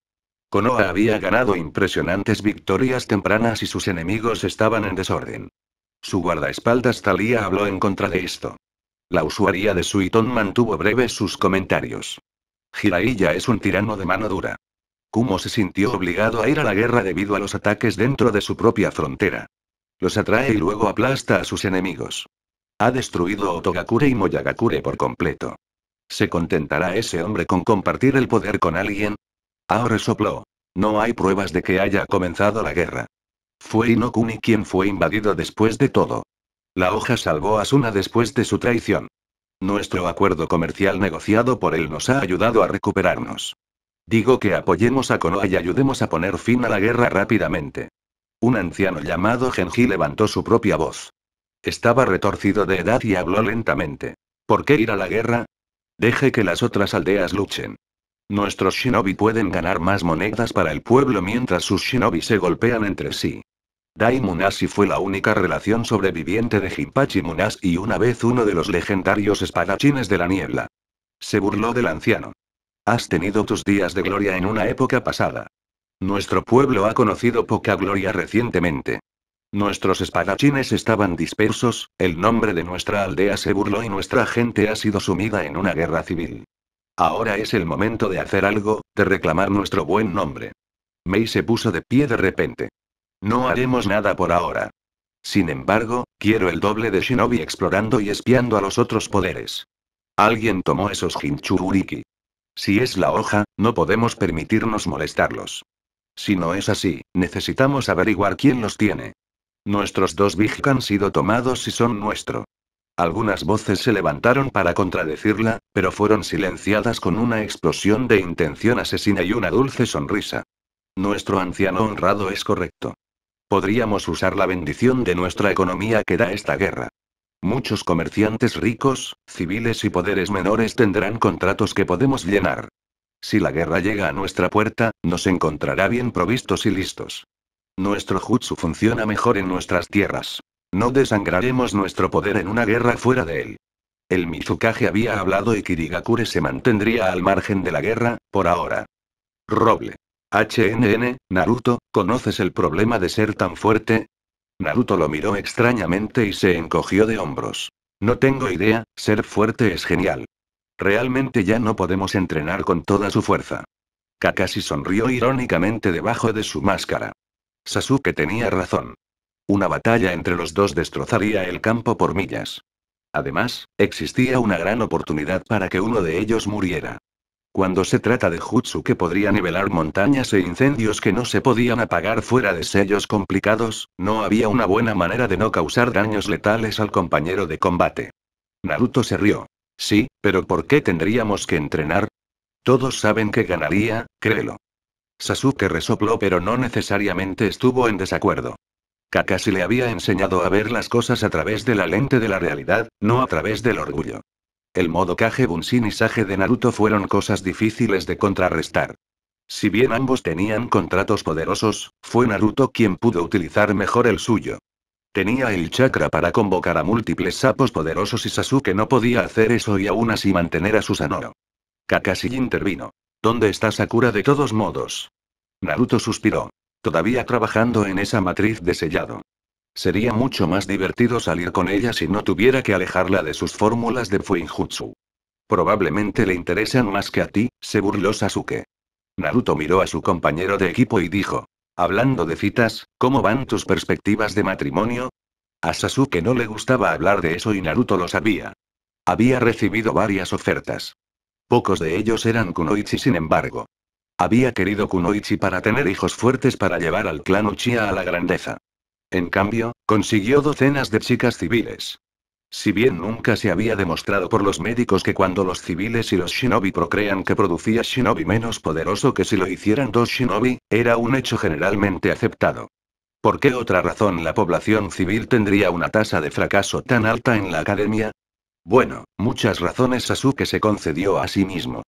Konoha había ganado impresionantes victorias tempranas y sus enemigos estaban en desorden. Su guardaespaldas Thalía habló en contra de esto. La usuaria de Suiton mantuvo breves sus comentarios. Jiraiya es un tirano de mano dura. Kumo se sintió obligado a ir a la guerra debido a los ataques dentro de su propia frontera. Los atrae y luego aplasta a sus enemigos. Ha destruido Otogakure y Moyagakure por completo. ¿Se contentará ese hombre con compartir el poder con alguien? Ahora sopló. No hay pruebas de que haya comenzado la guerra. Fue Inokuni quien fue invadido después de todo. La hoja salvó a Suna después de su traición. Nuestro acuerdo comercial negociado por él nos ha ayudado a recuperarnos. Digo que apoyemos a Konoha y ayudemos a poner fin a la guerra rápidamente. Un anciano llamado Genji levantó su propia voz. Estaba retorcido de edad y habló lentamente. ¿Por qué ir a la guerra? Deje que las otras aldeas luchen. Nuestros shinobi pueden ganar más monedas para el pueblo mientras sus shinobi se golpean entre sí. Dai Munashi fue la única relación sobreviviente de Jinpachi Munashi y una vez uno de los legendarios espadachines de la niebla. Se burló del anciano. Has tenido tus días de gloria en una época pasada. Nuestro pueblo ha conocido poca gloria recientemente. Nuestros espadachines estaban dispersos, el nombre de nuestra aldea se burló y nuestra gente ha sido sumida en una guerra civil. Ahora es el momento de hacer algo, de reclamar nuestro buen nombre. Mei se puso de pie de repente. No haremos nada por ahora. Sin embargo, quiero el doble de shinobi explorando y espiando a los otros poderes. Alguien tomó esos Hinchururiki. Si es la hoja, no podemos permitirnos molestarlos. Si no es así, necesitamos averiguar quién los tiene. Nuestros dos Big han sido tomados y son nuestro. Algunas voces se levantaron para contradecirla, pero fueron silenciadas con una explosión de intención asesina y una dulce sonrisa. Nuestro anciano honrado es correcto. Podríamos usar la bendición de nuestra economía que da esta guerra. Muchos comerciantes ricos, civiles y poderes menores tendrán contratos que podemos llenar. Si la guerra llega a nuestra puerta, nos encontrará bien provistos y listos. Nuestro jutsu funciona mejor en nuestras tierras. No desangraremos nuestro poder en una guerra fuera de él. El Mizukage había hablado y Kirigakure se mantendría al margen de la guerra, por ahora. Roble. HNN, Naruto, ¿conoces el problema de ser tan fuerte? Naruto lo miró extrañamente y se encogió de hombros. No tengo idea, ser fuerte es genial. Realmente ya no podemos entrenar con toda su fuerza. Kakashi sonrió irónicamente debajo de su máscara. Sasuke tenía razón. Una batalla entre los dos destrozaría el campo por millas. Además, existía una gran oportunidad para que uno de ellos muriera. Cuando se trata de jutsu que podría nivelar montañas e incendios que no se podían apagar fuera de sellos complicados, no había una buena manera de no causar daños letales al compañero de combate. Naruto se rió. Sí, pero ¿por qué tendríamos que entrenar? Todos saben que ganaría, créelo. Sasuke resopló pero no necesariamente estuvo en desacuerdo. Kakashi le había enseñado a ver las cosas a través de la lente de la realidad, no a través del orgullo. El modo Kage Bunshin y Sage de Naruto fueron cosas difíciles de contrarrestar. Si bien ambos tenían contratos poderosos, fue Naruto quien pudo utilizar mejor el suyo. Tenía el chakra para convocar a múltiples sapos poderosos y Sasuke no podía hacer eso y aún así mantener a Susanoo. Kakashi intervino. ¿Dónde está Sakura de todos modos? Naruto suspiró. Todavía trabajando en esa matriz de sellado. Sería mucho más divertido salir con ella si no tuviera que alejarla de sus fórmulas de Fuinjutsu. Probablemente le interesan más que a ti, se burló Sasuke. Naruto miró a su compañero de equipo y dijo. Hablando de citas, ¿cómo van tus perspectivas de matrimonio? A Sasuke no le gustaba hablar de eso y Naruto lo sabía. Había recibido varias ofertas. Pocos de ellos eran Kunoichi sin embargo. Había querido Kunoichi para tener hijos fuertes para llevar al clan Uchiha a la grandeza. En cambio, consiguió docenas de chicas civiles. Si bien nunca se había demostrado por los médicos que cuando los civiles y los shinobi procrean que producía shinobi menos poderoso que si lo hicieran dos shinobi, era un hecho generalmente aceptado. ¿Por qué otra razón la población civil tendría una tasa de fracaso tan alta en la academia? Bueno, muchas razones que se concedió a sí mismo.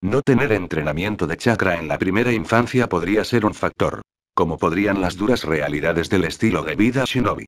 No tener entrenamiento de chakra en la primera infancia podría ser un factor como podrían las duras realidades del estilo de vida shinobi.